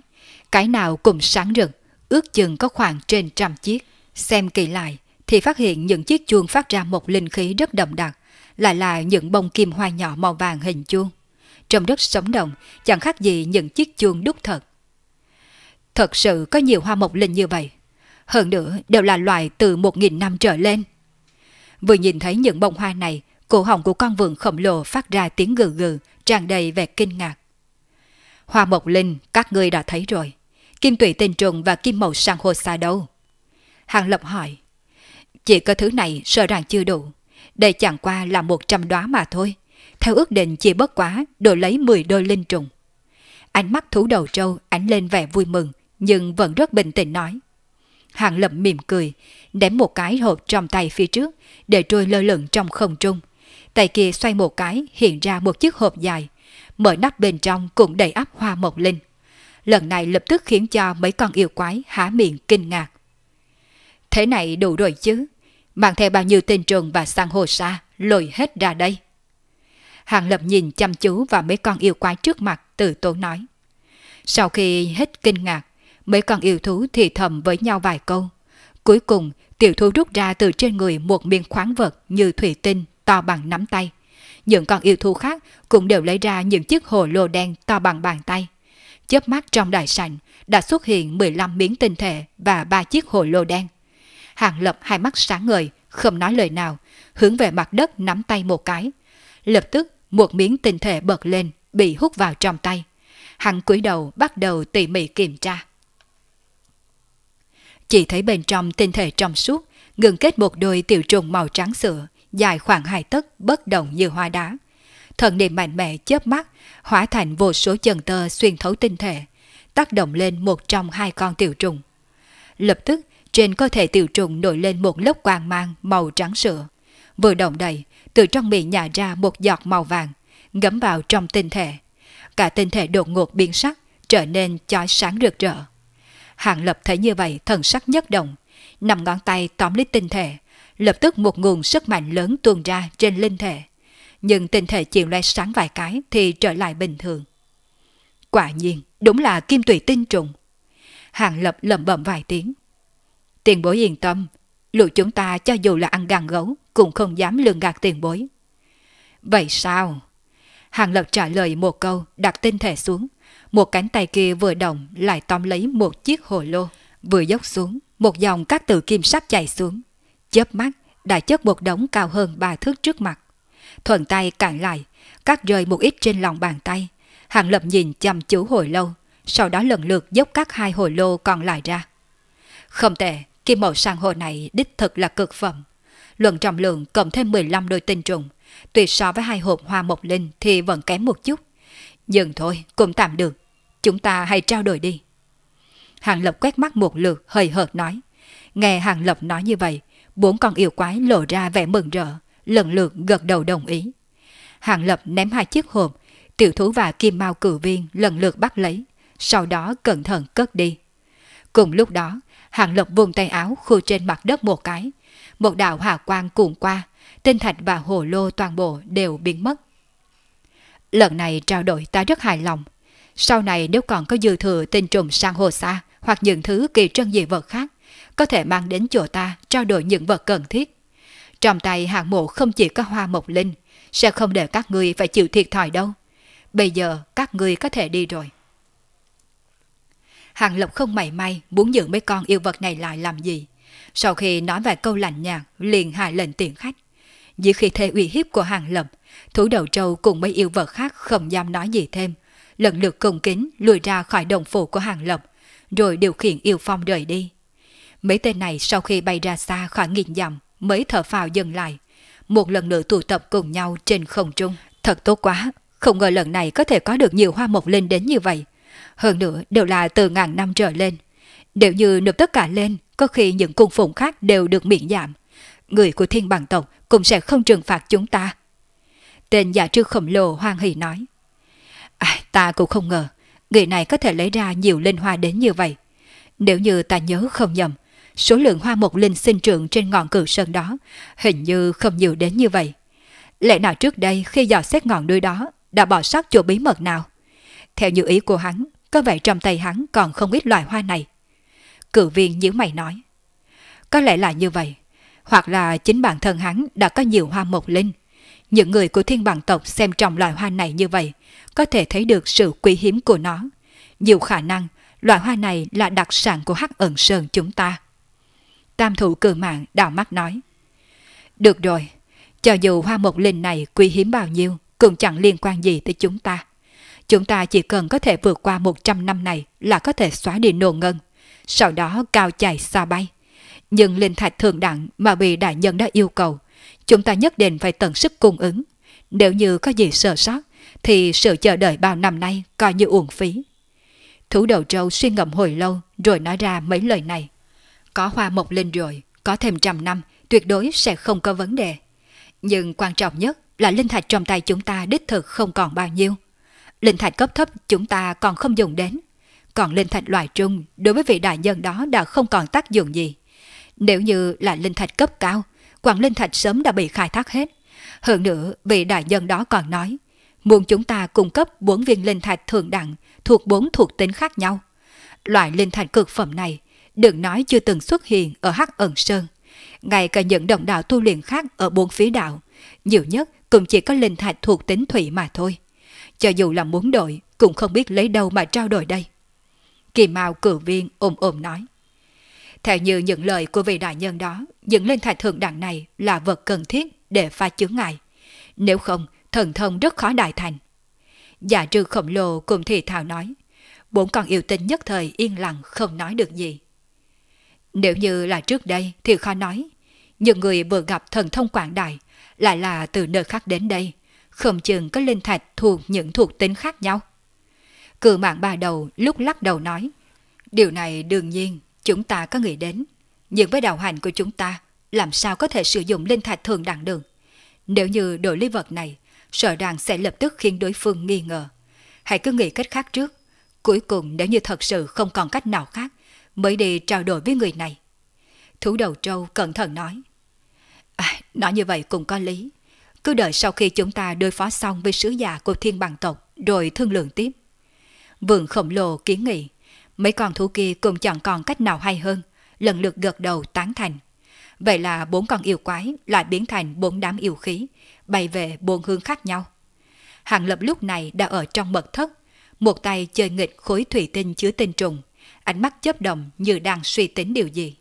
Cái nào cũng sáng rực, ước chừng có khoảng trên trăm chiếc. Xem kỹ lại, thì phát hiện những chiếc chuông phát ra một linh khí rất đậm đặc, lại là những bông kim hoa nhỏ màu vàng hình chuông. trong đất sống động, chẳng khác gì những chiếc chuông đúc thật. Thật sự có nhiều hoa mộc linh như vậy. Hơn nữa đều là loài từ một nghìn năm trở lên. Vừa nhìn thấy những bông hoa này, cổ họng của con vượn khổng lồ phát ra tiếng gừ gừ, tràn đầy vẻ kinh ngạc. Hoa Mộc Linh, các ngươi đã thấy rồi. Kim tụy tinh trùng và kim màu sang hồ xa đâu? Hàng Lập hỏi. Chỉ có thứ này sợ rằng chưa đủ. Đây chẳng qua là một trăm đóa mà thôi. Theo ước định chỉ bất quá đổi lấy 10 đôi linh trùng. Ánh mắt thú đầu trâu ánh lên vẻ vui mừng nhưng vẫn rất bình tĩnh nói. Hàng Lập mỉm cười, ném một cái hộp trong tay phía trước để trôi lơ lửng trong không trung tay kia xoay một cái hiện ra một chiếc hộp dài, mở nắp bên trong cũng đầy ắp hoa mộc linh. Lần này lập tức khiến cho mấy con yêu quái há miệng kinh ngạc. Thế này đủ rồi chứ, mang theo bao nhiêu tên trùng và sang hồ sa lôi hết ra đây. Hàng Lập nhìn chăm chú vào mấy con yêu quái trước mặt từ tốn nói. Sau khi hết kinh ngạc, mấy con yêu thú thì thầm với nhau vài câu. Cuối cùng, tiểu thú rút ra từ trên người một miếng khoáng vật như thủy tinh to bằng nắm tay. Những con yêu thú khác cũng đều lấy ra những chiếc hồ lô đen to bằng bàn tay. Chớp mắt trong đại sảnh đã xuất hiện 15 miếng tinh thể và ba chiếc hồ lô đen. Hàng Lập hai mắt sáng ngời, không nói lời nào, hướng về mặt đất nắm tay một cái. Lập tức một miếng tinh thể bật lên, bị hút vào trong tay. Hắn cúi đầu bắt đầu tỉ mỉ kiểm tra. Chỉ thấy bên trong tinh thể trong suốt, ngừng kết một đôi tiểu trùng màu trắng sữa, dài khoảng hai tấc bất động như hoa đá. Thần niệm mạnh mẽ chớp mắt, hóa thành vô số chân tơ xuyên thấu tinh thể, tác động lên một trong hai con tiểu trùng. Lập tức, trên cơ thể tiểu trùng nổi lên một lớp quang mang màu trắng sữa. Vừa động đầy từ trong miệng nhả ra một giọt màu vàng, ngấm vào trong tinh thể. Cả tinh thể đột ngột biến sắc, trở nên chói sáng rực rỡ. hạng lập thấy như vậy thần sắc nhất động, nằm ngón tay tóm lấy tinh thể, lập tức một nguồn sức mạnh lớn tuôn ra trên linh thể. Nhưng tinh thể chịu loe sáng vài cái thì trở lại bình thường. Quả nhiên, đúng là kim tùy tinh trùng. Hàng lập lẩm bẩm vài tiếng. Tiền bối yên tâm, lũ chúng ta cho dù là ăn gàn gấu cũng không dám lường gạt tiền bối. Vậy sao? Hàng lập trả lời một câu, đặt tinh thể xuống. Một cánh tay kia vừa động lại tóm lấy một chiếc hồ lô, vừa dốc xuống, một dòng các từ kim sắc chạy xuống, chớp mắt đã chất một đống cao hơn ba thước trước mặt. Thuận tay cạn lại, cắt rơi một ít trên lòng bàn tay. Hàng lập nhìn chăm chú hồi lâu, sau đó lần lượt dốc các hai hồi lô còn lại ra. Không tệ, kim màu sang hồ này đích thực là cực phẩm. Luận trọng lượng cộng thêm 15 đôi tinh trùng, tuy so với hai hộp hoa mộc linh thì vẫn kém một chút. Nhưng thôi, cũng tạm được. Chúng ta hãy trao đổi đi. Hàng Lập quét mắt một lượt, hơi hợt nói. Nghe Hàng Lập nói như vậy, Bốn con yêu quái lộ ra vẻ mừng rỡ, lần lượt gật đầu đồng ý. Hàng Lập ném hai chiếc hộp, tiểu thú và kim mao cử viên lần lượt bắt lấy, sau đó cẩn thận cất đi. Cùng lúc đó, Hàng Lập vùng tay áo khu trên mặt đất một cái. Một đạo hà quang cuồn qua, tinh thạch và hồ lô toàn bộ đều biến mất. Lần này trao đổi ta rất hài lòng. Sau này nếu còn có dư thừa tinh trùng sang hồ xa hoặc những thứ kỳ trân dị vật khác, có thể mang đến chỗ ta trao đổi những vật cần thiết. Trong tay hạng mộ không chỉ có hoa mộc linh, sẽ không để các ngươi phải chịu thiệt thòi đâu. Bây giờ các ngươi có thể đi rồi. Hàng Lộc không mảy may muốn giữ mấy con yêu vật này lại làm gì. Sau khi nói vài câu lạnh nhạt, liền hạ lệnh tiện khách. Dưới khi thê uy hiếp của Hàng Lộc, thủ đầu trâu cùng mấy yêu vật khác không dám nói gì thêm. Lần lượt cùng kính lùi ra khỏi đồng phủ của Hàng Lộc, rồi điều khiển yêu phong rời đi. Mấy tên này sau khi bay ra xa khỏi nghìn dặm mới thở phào dừng lại. Một lần nữa tụ tập cùng nhau trên không trung. Thật tốt quá, không ngờ lần này có thể có được nhiều hoa mộc lên đến như vậy. Hơn nữa đều là từ ngàn năm trở lên. Đều như nộp tất cả lên, có khi những cung phụng khác đều được miễn giảm. Người của thiên bằng tộc cũng sẽ không trừng phạt chúng ta. Tên giả trư khổng lồ hoang hỉ nói. À, ta cũng không ngờ, người này có thể lấy ra nhiều linh hoa đến như vậy. Nếu như ta nhớ không nhầm, số lượng hoa mộc linh sinh trưởng trên ngọn cử sơn đó hình như không nhiều đến như vậy. Lẽ nào trước đây khi dò xét ngọn núi đó đã bỏ sót chỗ bí mật nào? Theo như ý của hắn, có vẻ trong tay hắn còn không ít loài hoa này. Cử viên nhíu mày nói. Có lẽ là như vậy, hoặc là chính bản thân hắn đã có nhiều hoa mộc linh. Những người của thiên bằng tộc xem trong loài hoa này như vậy, có thể thấy được sự quý hiếm của nó. Nhiều khả năng, loại hoa này là đặc sản của hắc ẩn sơn chúng ta tam thủ cử mạng đào mắt nói. Được rồi, cho dù hoa một linh này quý hiếm bao nhiêu, cũng chẳng liên quan gì tới chúng ta. Chúng ta chỉ cần có thể vượt qua 100 năm này là có thể xóa đi nổ ngân, sau đó cao chạy xa bay. Nhưng linh thạch thường đẳng mà bị đại nhân đã yêu cầu, chúng ta nhất định phải tận sức cung ứng. Nếu như có gì sợ sót, thì sự chờ đợi bao năm nay coi như uổng phí. Thủ đầu trâu suy ngẫm hồi lâu rồi nói ra mấy lời này. Có hoa mộc lên rồi, có thêm trăm năm, tuyệt đối sẽ không có vấn đề. Nhưng quan trọng nhất là linh thạch trong tay chúng ta đích thực không còn bao nhiêu. Linh thạch cấp thấp chúng ta còn không dùng đến. Còn linh thạch loại trung đối với vị đại nhân đó đã không còn tác dụng gì. Nếu như là linh thạch cấp cao, quảng linh thạch sớm đã bị khai thác hết. Hơn nữa, vị đại nhân đó còn nói, muốn chúng ta cung cấp bốn viên linh thạch thường đẳng thuộc bốn thuộc tính khác nhau. Loại linh thạch cực phẩm này Đừng nói chưa từng xuất hiện ở Hắc ẩn Sơn. Ngay cả những đồng đạo tu luyện khác ở bốn phía đạo, nhiều nhất cũng chỉ có linh thạch thuộc tính thủy mà thôi. Cho dù là muốn đổi, cũng không biết lấy đâu mà trao đổi đây. Kỳ Mao cử viên ôm ôm nói. Theo như những lời của vị đại nhân đó, những linh thạch thượng đẳng này là vật cần thiết để pha chướng ngại. Nếu không, thần thông rất khó đại thành. Giả trừ khổng lồ cùng thì thảo nói. Bốn con yêu tinh nhất thời yên lặng không nói được gì. Nếu như là trước đây thì khó nói. Những người vừa gặp thần thông quảng đại lại là từ nơi khác đến đây. Không chừng có linh thạch thuộc những thuộc tính khác nhau. Cử mạng ba đầu lúc lắc đầu nói. Điều này đương nhiên chúng ta có nghĩ đến. Nhưng với đạo hành của chúng ta làm sao có thể sử dụng linh thạch thường đẳng đường. Nếu như đổi lý vật này sợ rằng sẽ lập tức khiến đối phương nghi ngờ. Hãy cứ nghĩ cách khác trước. Cuối cùng nếu như thật sự không còn cách nào khác mới đi trao đổi với người này. Thú đầu trâu cẩn thận nói. À, nói như vậy cũng có lý. Cứ đợi sau khi chúng ta đối phó xong với sứ giả của thiên bằng tộc rồi thương lượng tiếp. Vườn khổng lồ kiến nghị, mấy con thú kia cùng chọn còn cách nào hay hơn, lần lượt gật đầu tán thành. Vậy là bốn con yêu quái lại biến thành bốn đám yêu khí, bay về bốn hướng khác nhau. Hàng lập lúc này đã ở trong mật thất, một tay chơi nghịch khối thủy tinh chứa tinh trùng, ánh mắt chớp động như đang suy tính điều gì.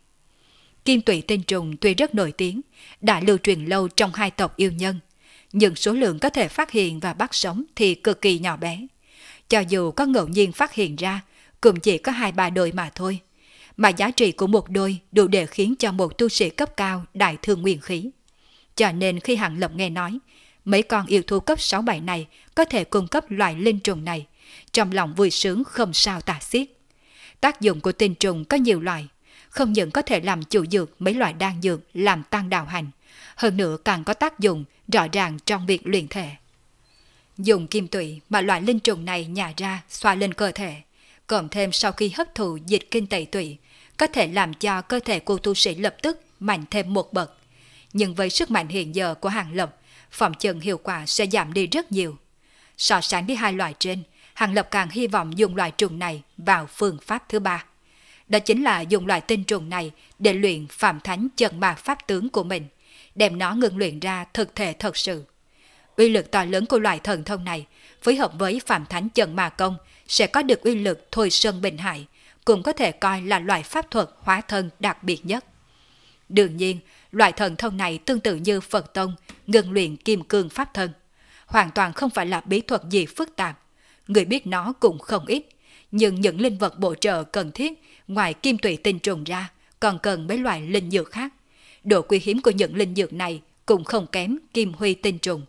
Kim tụy tinh trùng tuy rất nổi tiếng, đã lưu truyền lâu trong hai tộc yêu nhân, nhưng số lượng có thể phát hiện và bắt sống thì cực kỳ nhỏ bé. Cho dù có ngẫu nhiên phát hiện ra, cũng chỉ có hai ba đôi mà thôi. Mà giá trị của một đôi đủ để khiến cho một tu sĩ cấp cao đại thương nguyên khí. Cho nên khi Hạng Lập nghe nói, mấy con yêu thú cấp 6-7 này có thể cung cấp loại linh trùng này, trong lòng vui sướng không sao tả xiết. Tác dụng của tinh trùng có nhiều loại, không những có thể làm chủ dược mấy loại đan dược làm tăng đào hành, hơn nữa càng có tác dụng rõ ràng trong việc luyện thể. Dùng kim tụy mà loại linh trùng này nhả ra xoa lên cơ thể, cộng thêm sau khi hấp thụ dịch kinh tẩy tụy, có thể làm cho cơ thể của tu sĩ lập tức mạnh thêm một bậc. Nhưng với sức mạnh hiện giờ của hàng lập, phòng chừng hiệu quả sẽ giảm đi rất nhiều. So sánh với hai loại trên, Hàng Lập càng hy vọng dùng loại trùng này vào phương pháp thứ ba. Đó chính là dùng loại tinh trùng này để luyện phạm thánh chân ma pháp tướng của mình, đem nó ngưng luyện ra thực thể thật sự. Uy lực to lớn của loại thần thông này phối hợp với phạm thánh chân ma công sẽ có được uy lực thôi sơn bình hại, cũng có thể coi là loại pháp thuật hóa thân đặc biệt nhất. Đương nhiên, loại thần thông này tương tự như Phật Tông, ngưng luyện kim cương pháp thân. Hoàn toàn không phải là bí thuật gì phức tạp, người biết nó cũng không ít. Nhưng những linh vật bổ trợ cần thiết, ngoài kim tụy tinh trùng ra, còn cần mấy loại linh dược khác. Độ quý hiếm của những linh dược này cũng không kém kim huy tinh trùng.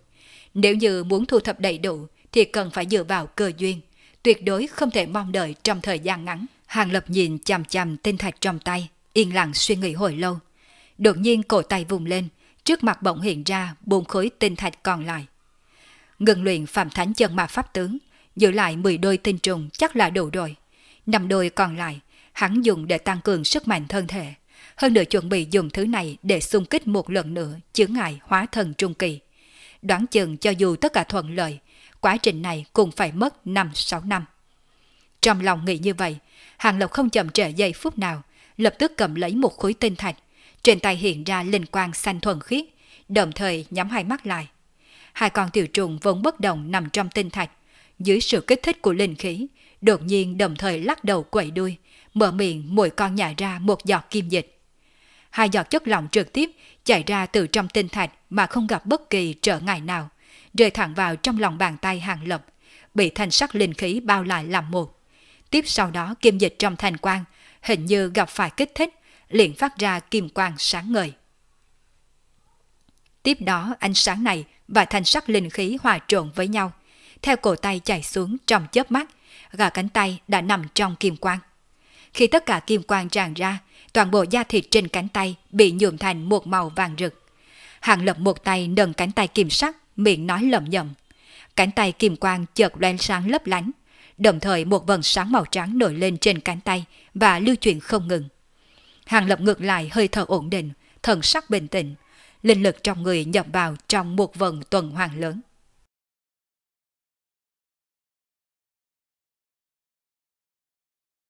Nếu như muốn thu thập đầy đủ thì cần phải dựa vào cơ duyên, tuyệt đối không thể mong đợi trong thời gian ngắn. Hàng Lập nhìn chằm chằm tinh thạch trong tay, yên lặng suy nghĩ hồi lâu. Đột nhiên cổ tay vùng lên, trước mặt bỗng hiện ra bốn khối tinh thạch còn lại. Ngừng luyện phạm thánh chân ma pháp tướng, giữ lại 10 đôi tinh trùng chắc là đủ rồi. Năm đôi còn lại, hắn dùng để tăng cường sức mạnh thân thể. Hơn nữa chuẩn bị dùng thứ này để xung kích một lần nữa chướng ngại hóa thần trung kỳ. Đoán chừng cho dù tất cả thuận lợi, quá trình này cũng phải mất 5-6 năm. Trong lòng nghĩ như vậy, Hàng Lộc không chậm trễ giây phút nào, lập tức cầm lấy một khối tinh thạch. Trên tay hiện ra linh quang xanh thuần khiết, đồng thời nhắm hai mắt lại. Hai con tiểu trùng vốn bất động nằm trong tinh thạch, dưới sự kích thích của linh khí, đột nhiên đồng thời lắc đầu quậy đuôi, mở miệng mỗi con nhả ra một giọt kim dịch. Hai giọt chất lỏng trực tiếp chảy ra từ trong tinh thạch mà không gặp bất kỳ trở ngại nào, rơi thẳng vào trong lòng bàn tay hàng lập, bị thanh sắc linh khí bao lại làm một. Tiếp sau đó kim dịch trong thành quang, hình như gặp phải kích thích, liền phát ra kim quang sáng ngời. Tiếp đó ánh sáng này và thanh sắc linh khí hòa trộn với nhau, theo cổ tay chảy xuống trong chớp mắt, gà cánh tay đã nằm trong kim quang. Khi tất cả kim quang tràn ra, toàn bộ da thịt trên cánh tay bị nhuộm thành một màu vàng rực. Hàng lập một tay nâng cánh tay kim sắc, miệng nói lầm nhầm. Cánh tay kim quang chợt loen sáng lấp lánh, đồng thời một vầng sáng màu trắng nổi lên trên cánh tay và lưu chuyển không ngừng. Hàng lập ngược lại hơi thở ổn định, thần sắc bình tĩnh, linh lực trong người nhập vào trong một vần tuần hoàn lớn.